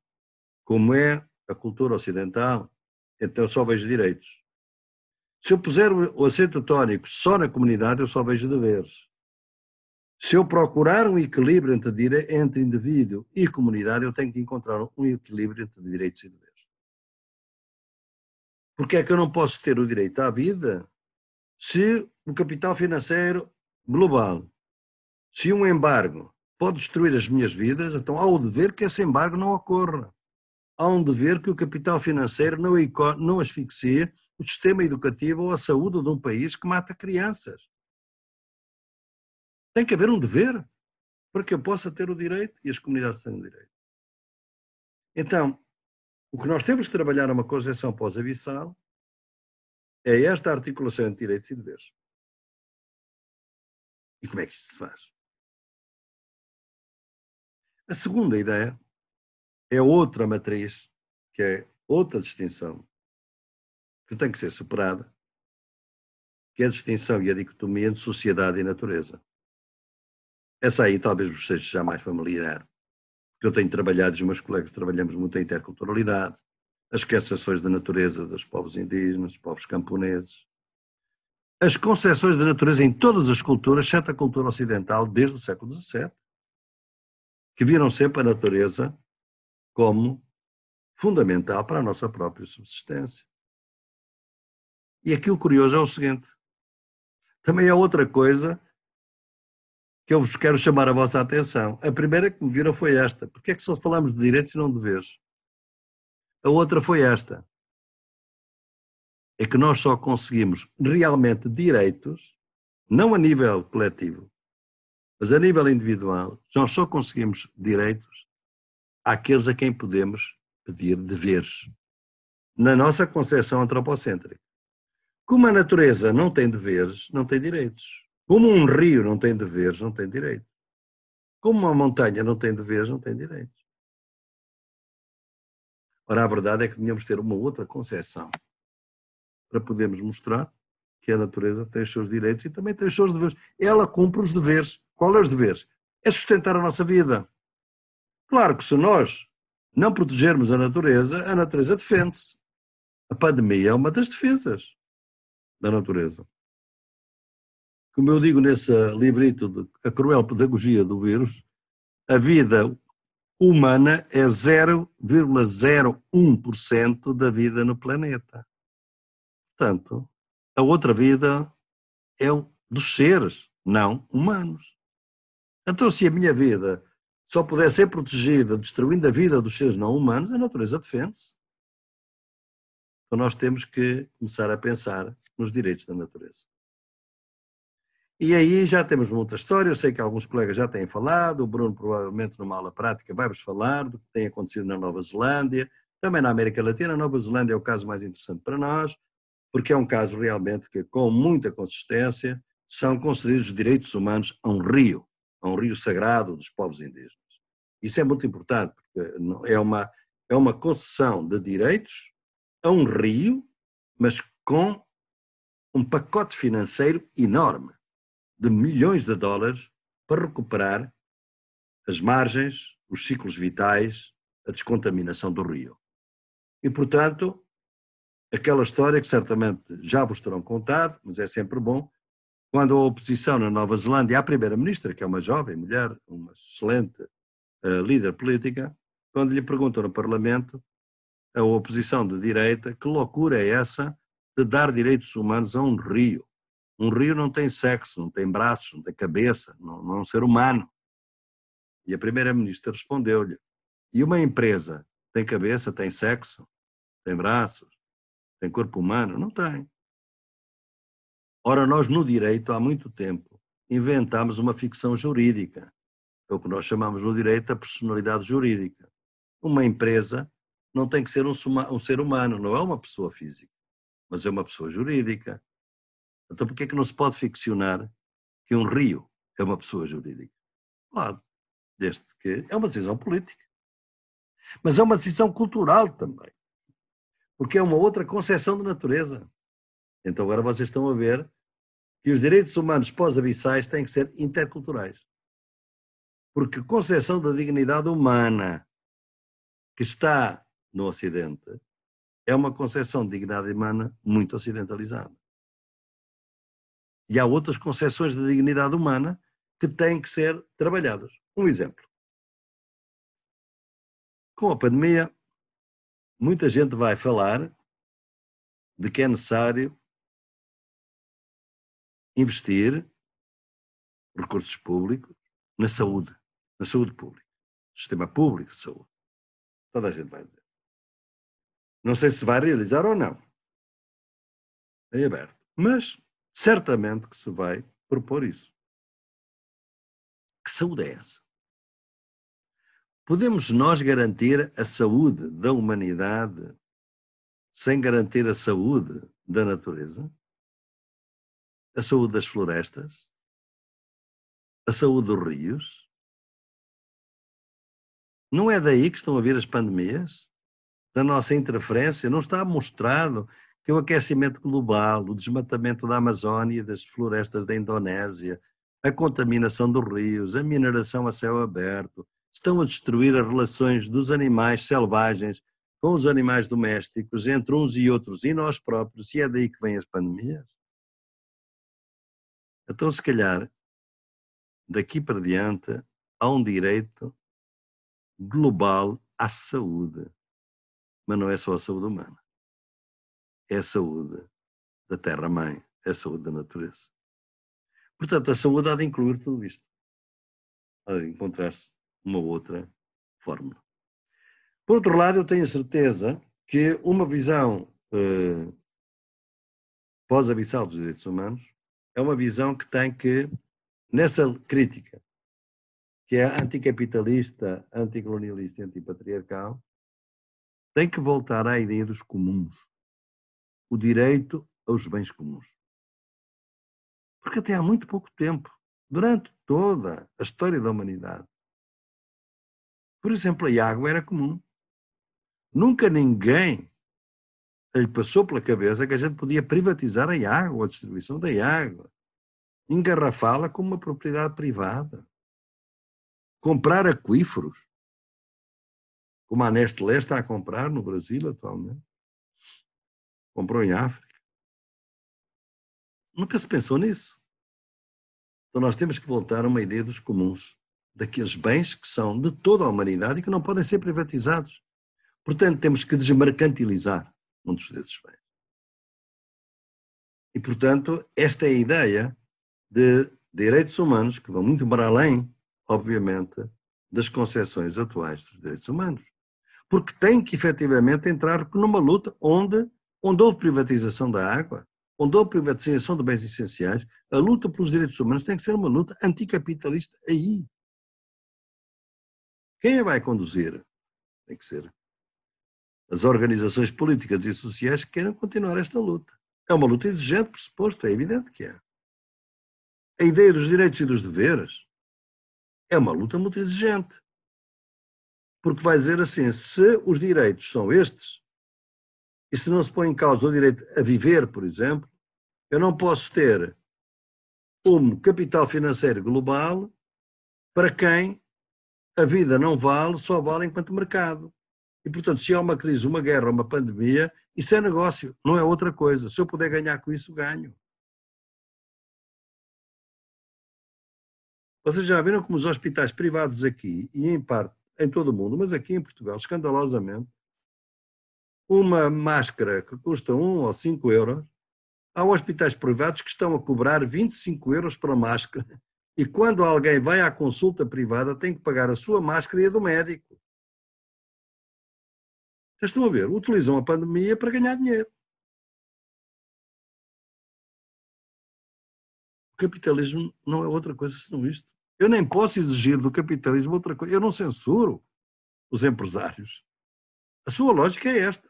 como é a cultura ocidental, então eu só vejo direitos. Se eu puser o acento tónico só na comunidade, eu só vejo deveres. Se eu procurar um equilíbrio entre, entre indivíduo e comunidade, eu tenho que encontrar um equilíbrio entre direitos e deveres. Porque é que eu não posso ter o direito à vida se o capital financeiro global, se um embargo pode destruir as minhas vidas, então há o dever que esse embargo não ocorra há um dever que o capital financeiro não, não asfixie o sistema educativo ou a saúde de um país que mata crianças. Tem que haver um dever para que eu possa ter o direito e as comunidades tenham o direito. Então, o que nós temos que trabalhar é uma concepção pós-abissal, é esta articulação entre direitos e deveres. E como é que isto se faz? A segunda ideia é outra matriz, que é outra distinção, que tem que ser superada, que é a distinção e a dicotomia entre sociedade e natureza. Essa aí talvez vos seja já mais familiar, porque eu tenho trabalhado, e os meus colegas trabalhamos muito a interculturalidade, as concessões da natureza dos povos indígenas, dos povos camponeses, as concessões da natureza em todas as culturas, exceto a cultura ocidental, desde o século XVII, que viram sempre a natureza como fundamental para a nossa própria subsistência. E aquilo curioso é o seguinte: também há outra coisa que eu vos quero chamar a vossa atenção. A primeira que me viram foi esta: porque é que só falamos de direitos e não de deveres? A outra foi esta: é que nós só conseguimos realmente direitos, não a nível coletivo, mas a nível individual, nós só conseguimos direitos àqueles a quem podemos pedir deveres, na nossa concepção antropocêntrica. Como a natureza não tem deveres, não tem direitos. Como um rio não tem deveres, não tem direitos. Como uma montanha não tem deveres, não tem direitos. Ora, a verdade é que tínhamos ter uma outra concepção para podermos mostrar que a natureza tem os seus direitos e também tem os seus deveres. Ela cumpre os deveres. Qual é os deveres? É sustentar a nossa vida, Claro que se nós não protegermos a natureza, a natureza defende-se. A pandemia é uma das defesas da natureza. Como eu digo nesse livrito, de A Cruel Pedagogia do Vírus, a vida humana é 0,01% da vida no planeta. Portanto, a outra vida é dos seres não humanos. Então, se a minha vida só puder ser protegida destruindo a vida dos seres não humanos, a natureza defende-se. Então nós temos que começar a pensar nos direitos da natureza. E aí já temos muita história, eu sei que alguns colegas já têm falado, o Bruno provavelmente numa aula prática vai-vos falar do que tem acontecido na Nova Zelândia, também na América Latina, a Nova Zelândia é o caso mais interessante para nós, porque é um caso realmente que com muita consistência são concedidos direitos humanos a um rio a um rio sagrado dos povos indígenas. Isso é muito importante, porque é uma, é uma concessão de direitos a um rio, mas com um pacote financeiro enorme, de milhões de dólares, para recuperar as margens, os ciclos vitais, a descontaminação do rio. E, portanto, aquela história que certamente já vos terão contado, mas é sempre bom, quando a oposição na Nova Zelândia, à primeira-ministra, que é uma jovem mulher, uma excelente uh, líder política, quando lhe perguntam no Parlamento, a oposição de direita, que loucura é essa de dar direitos humanos a um rio? Um rio não tem sexo, não tem braços, não tem cabeça, não, não é um ser humano. E a primeira-ministra respondeu-lhe: e uma empresa tem cabeça, tem sexo, tem braços, tem corpo humano? Não tem. Ora, nós no direito, há muito tempo, inventámos uma ficção jurídica, é o que nós chamamos no direito a personalidade jurídica. Uma empresa não tem que ser um, suma, um ser humano, não é uma pessoa física, mas é uma pessoa jurídica. Então, por que é que não se pode ficcionar que um rio é uma pessoa jurídica? Claro, desde que é uma decisão política. Mas é uma decisão cultural também, porque é uma outra concepção de natureza. Então agora vocês estão a ver que os direitos humanos pós-abissais têm que ser interculturais. Porque a concepção da dignidade humana que está no Ocidente é uma concepção de dignidade humana muito ocidentalizada. E há outras concepções de dignidade humana que têm que ser trabalhadas. Um exemplo. Com a pandemia, muita gente vai falar de que é necessário investir recursos públicos na saúde, na saúde pública, sistema público de saúde. Toda a gente vai dizer. Não sei se vai realizar ou não. É aberto. Mas certamente que se vai propor isso. Que saúde é essa? Podemos nós garantir a saúde da humanidade sem garantir a saúde da natureza? a saúde das florestas, a saúde dos rios. Não é daí que estão a vir as pandemias? Da nossa interferência? Não está mostrado que o aquecimento global, o desmatamento da Amazónia e das florestas da Indonésia, a contaminação dos rios, a mineração a céu aberto, estão a destruir as relações dos animais selvagens com os animais domésticos, entre uns e outros, e nós próprios, e é daí que vêm as pandemias? Então, se calhar, daqui para diante, há um direito global à saúde. Mas não é só a saúde humana. É a saúde da terra-mãe, é a saúde da natureza. Portanto, a saúde há de incluir tudo isto. Há de encontrar-se uma outra fórmula. Por outro lado, eu tenho a certeza que uma visão eh, pós-abissal dos direitos humanos é uma visão que tem que, nessa crítica, que é anticapitalista, anticolonialista e antipatriarcal, tem que voltar à ideia dos comuns, o direito aos bens comuns. Porque até há muito pouco tempo, durante toda a história da humanidade, por exemplo, a água era comum. Nunca ninguém lhe passou pela cabeça que a gente podia privatizar a água, a distribuição da água, engarrafá-la como uma propriedade privada, comprar aquíferos, como a Nestlé está a comprar no Brasil atualmente, comprou em África. Nunca se pensou nisso. Então nós temos que voltar a uma ideia dos comuns, daqueles bens que são de toda a humanidade e que não podem ser privatizados. Portanto, temos que desmercantilizar muitos desses bens. E, portanto, esta é a ideia de direitos humanos que vão muito para além, obviamente, das concepções atuais dos direitos humanos. Porque tem que efetivamente entrar numa luta onde, onde houve privatização da água, onde houve privatização de bens essenciais, a luta pelos direitos humanos tem que ser uma luta anticapitalista aí. Quem a vai conduzir? Tem que ser as organizações políticas e sociais que queiram continuar esta luta. É uma luta exigente, por suposto, é evidente que é. A ideia dos direitos e dos deveres é uma luta muito exigente. Porque vai dizer assim: se os direitos são estes, e se não se põe em causa o direito a viver, por exemplo, eu não posso ter um capital financeiro global para quem a vida não vale, só vale enquanto mercado. E, portanto, se há uma crise, uma guerra, uma pandemia, isso é negócio, não é outra coisa. Se eu puder ganhar com isso, ganho. Vocês já viram como os hospitais privados aqui, e em parte em todo o mundo, mas aqui em Portugal, escandalosamente, uma máscara que custa 1 ou 5 euros, há hospitais privados que estão a cobrar 25 euros para a máscara. E quando alguém vai à consulta privada, tem que pagar a sua máscara e a do médico. Vocês estão a ver? Utilizam a pandemia para ganhar dinheiro. O capitalismo não é outra coisa senão isto. Eu nem posso exigir do capitalismo outra coisa. Eu não censuro os empresários. A sua lógica é esta.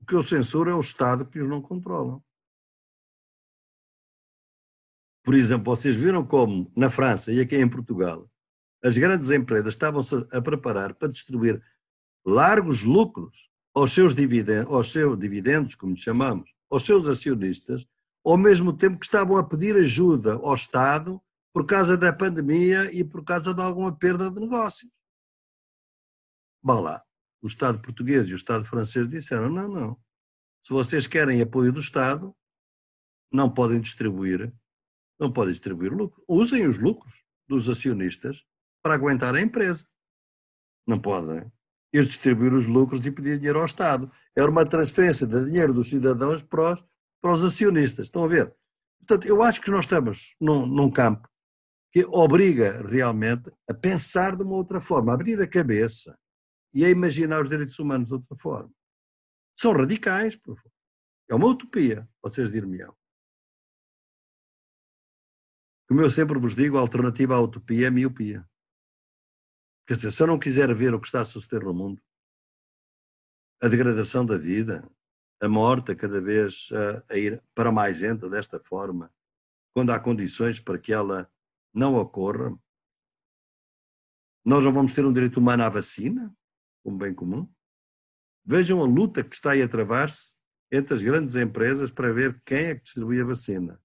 O que eu censuro é o Estado que os não controla. Por exemplo, vocês viram como na França e aqui em Portugal as grandes empresas estavam-se a preparar para distribuir largos lucros aos seus dividendos, aos seus dividendos como chamamos, aos seus acionistas, ao mesmo tempo que estavam a pedir ajuda ao Estado por causa da pandemia e por causa de alguma perda de negócios. Vá lá. O Estado português e o Estado francês disseram: não, não. Se vocês querem apoio do Estado, não podem distribuir, não podem distribuir lucro. Usem os lucros dos acionistas para aguentar a empresa. Não podem e distribuir os lucros e pedir dinheiro ao Estado. Era é uma transferência de dinheiro dos cidadãos para os, para os acionistas. Estão a ver? Portanto, eu acho que nós estamos num, num campo que obriga realmente a pensar de uma outra forma, a abrir a cabeça e a imaginar os direitos humanos de outra forma. São radicais, por favor. É uma utopia, vocês diriam? Como eu sempre vos digo, a alternativa à utopia é a miopia. Quer dizer, se eu não quiser ver o que está a suceder no mundo, a degradação da vida, a morte cada vez a, a ir para mais gente desta forma, quando há condições para que ela não ocorra, nós não vamos ter um direito humano à vacina, como bem comum. Vejam a luta que está aí a travar-se entre as grandes empresas para ver quem é que distribui a vacina.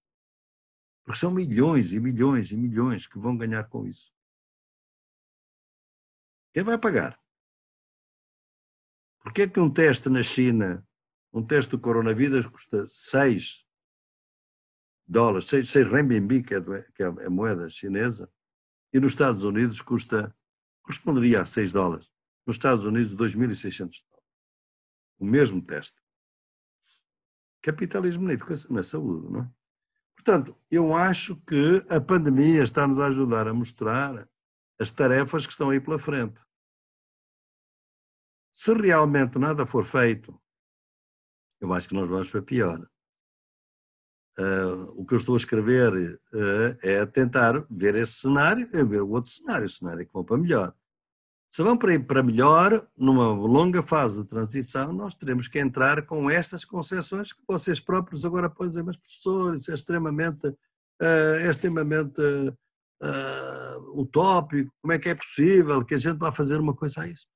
Porque são milhões e milhões e milhões que vão ganhar com isso. Quem vai pagar? Porquê é que um teste na China, um teste do coronavírus custa 6 dólares, 6, 6 renminbi, que é, que é, é a moeda chinesa, e nos Estados Unidos custa, corresponderia a 6 dólares. Nos Estados Unidos, 2.600 dólares. O mesmo teste. Capitalismo na educação, na saúde, não é? Portanto, eu acho que a pandemia está-nos a ajudar a mostrar as tarefas que estão aí pela frente. Se realmente nada for feito, eu acho que nós vamos para pior. Uh, o que eu estou a escrever uh, é tentar ver esse cenário e ver o outro cenário, o cenário é que vão para melhor. Se vão para, para melhor, numa longa fase de transição, nós teremos que entrar com estas concessões que vocês próprios agora podem dizer, mas professor, isso é extremamente, uh, é extremamente uh, utópico, como é que é possível que a gente vá fazer uma coisa a isso?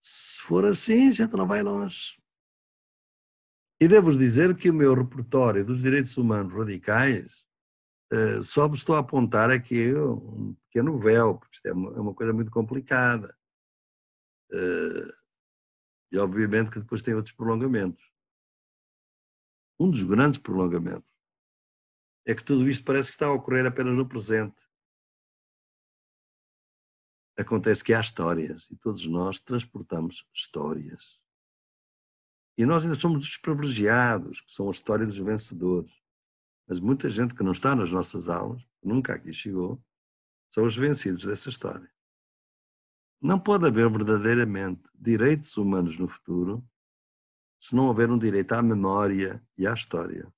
Se for assim, a gente não vai longe. E devo dizer que o meu repertório dos direitos humanos radicais eh, só me estou a apontar aqui um pequeno véu, porque isto é uma é coisa muito complicada. Eh, e obviamente que depois tem outros prolongamentos. Um dos grandes prolongamentos é que tudo isto parece que está a ocorrer apenas no presente acontece que há histórias e todos nós transportamos histórias. E nós ainda somos os privilegiados, que são a história dos vencedores. Mas muita gente que não está nas nossas aulas, nunca aqui chegou, são os vencidos dessa história. Não pode haver verdadeiramente direitos humanos no futuro se não houver um direito à memória e à história.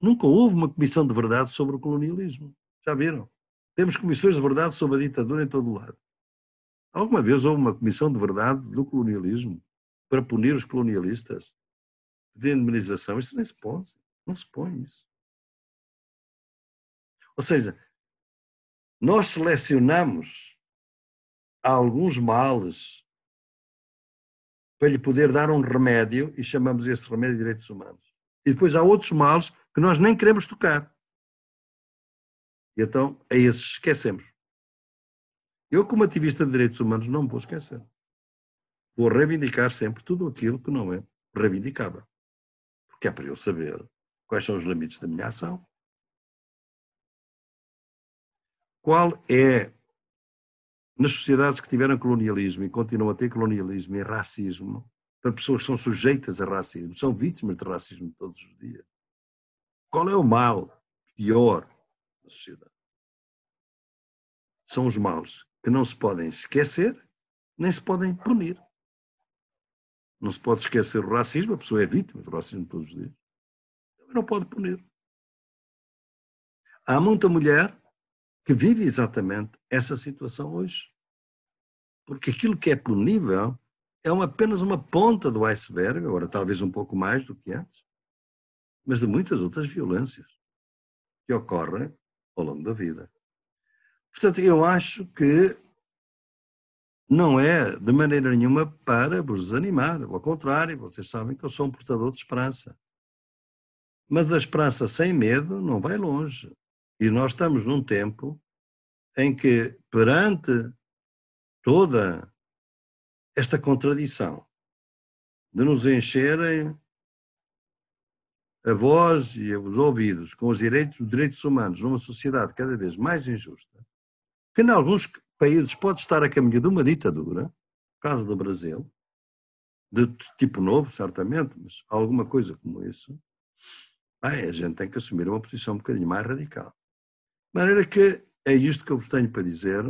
Nunca houve uma comissão de verdade sobre o colonialismo. Já viram? Temos comissões de verdade sobre a ditadura em todo o lado. Alguma vez houve uma comissão de verdade do colonialismo para punir os colonialistas? De indemnização? Isso nem se pode. Não se põe isso. Ou seja, nós selecionamos alguns males para lhe poder dar um remédio e chamamos esse remédio de direitos humanos. E depois há outros males que nós nem queremos tocar. E então, a é esses esquecemos. Eu, como ativista de direitos humanos, não vou esquecer. Vou reivindicar sempre tudo aquilo que não é reivindicável. Porque é para eu saber quais são os limites da minha ação. Qual é, nas sociedades que tiveram colonialismo e continuam a ter colonialismo e racismo, para pessoas que são sujeitas a racismo, são vítimas de racismo todos os dias? Qual é o mal pior da sociedade. São os males que não se podem esquecer, nem se podem punir. Não se pode esquecer o racismo, a pessoa é vítima do racismo todos os dias. Também não pode punir. Há muita mulher que vive exatamente essa situação hoje. Porque aquilo que é punível é uma, apenas uma ponta do iceberg, agora talvez um pouco mais do que antes, mas de muitas outras violências que ocorrem ao longo da vida. Portanto, eu acho que não é de maneira nenhuma para vos desanimar. Ao contrário, vocês sabem que eu sou um portador de esperança. Mas a esperança sem medo não vai longe. E nós estamos num tempo em que, perante toda esta contradição de nos encherem a voz e os ouvidos com os direitos, os direitos humanos numa sociedade cada vez mais injusta, que em alguns países pode estar a caminho de uma ditadura, caso do Brasil, de tipo novo, certamente, mas alguma coisa como isso, aí a gente tem que assumir uma posição um bocadinho mais radical. De maneira que é isto que eu vos tenho para dizer.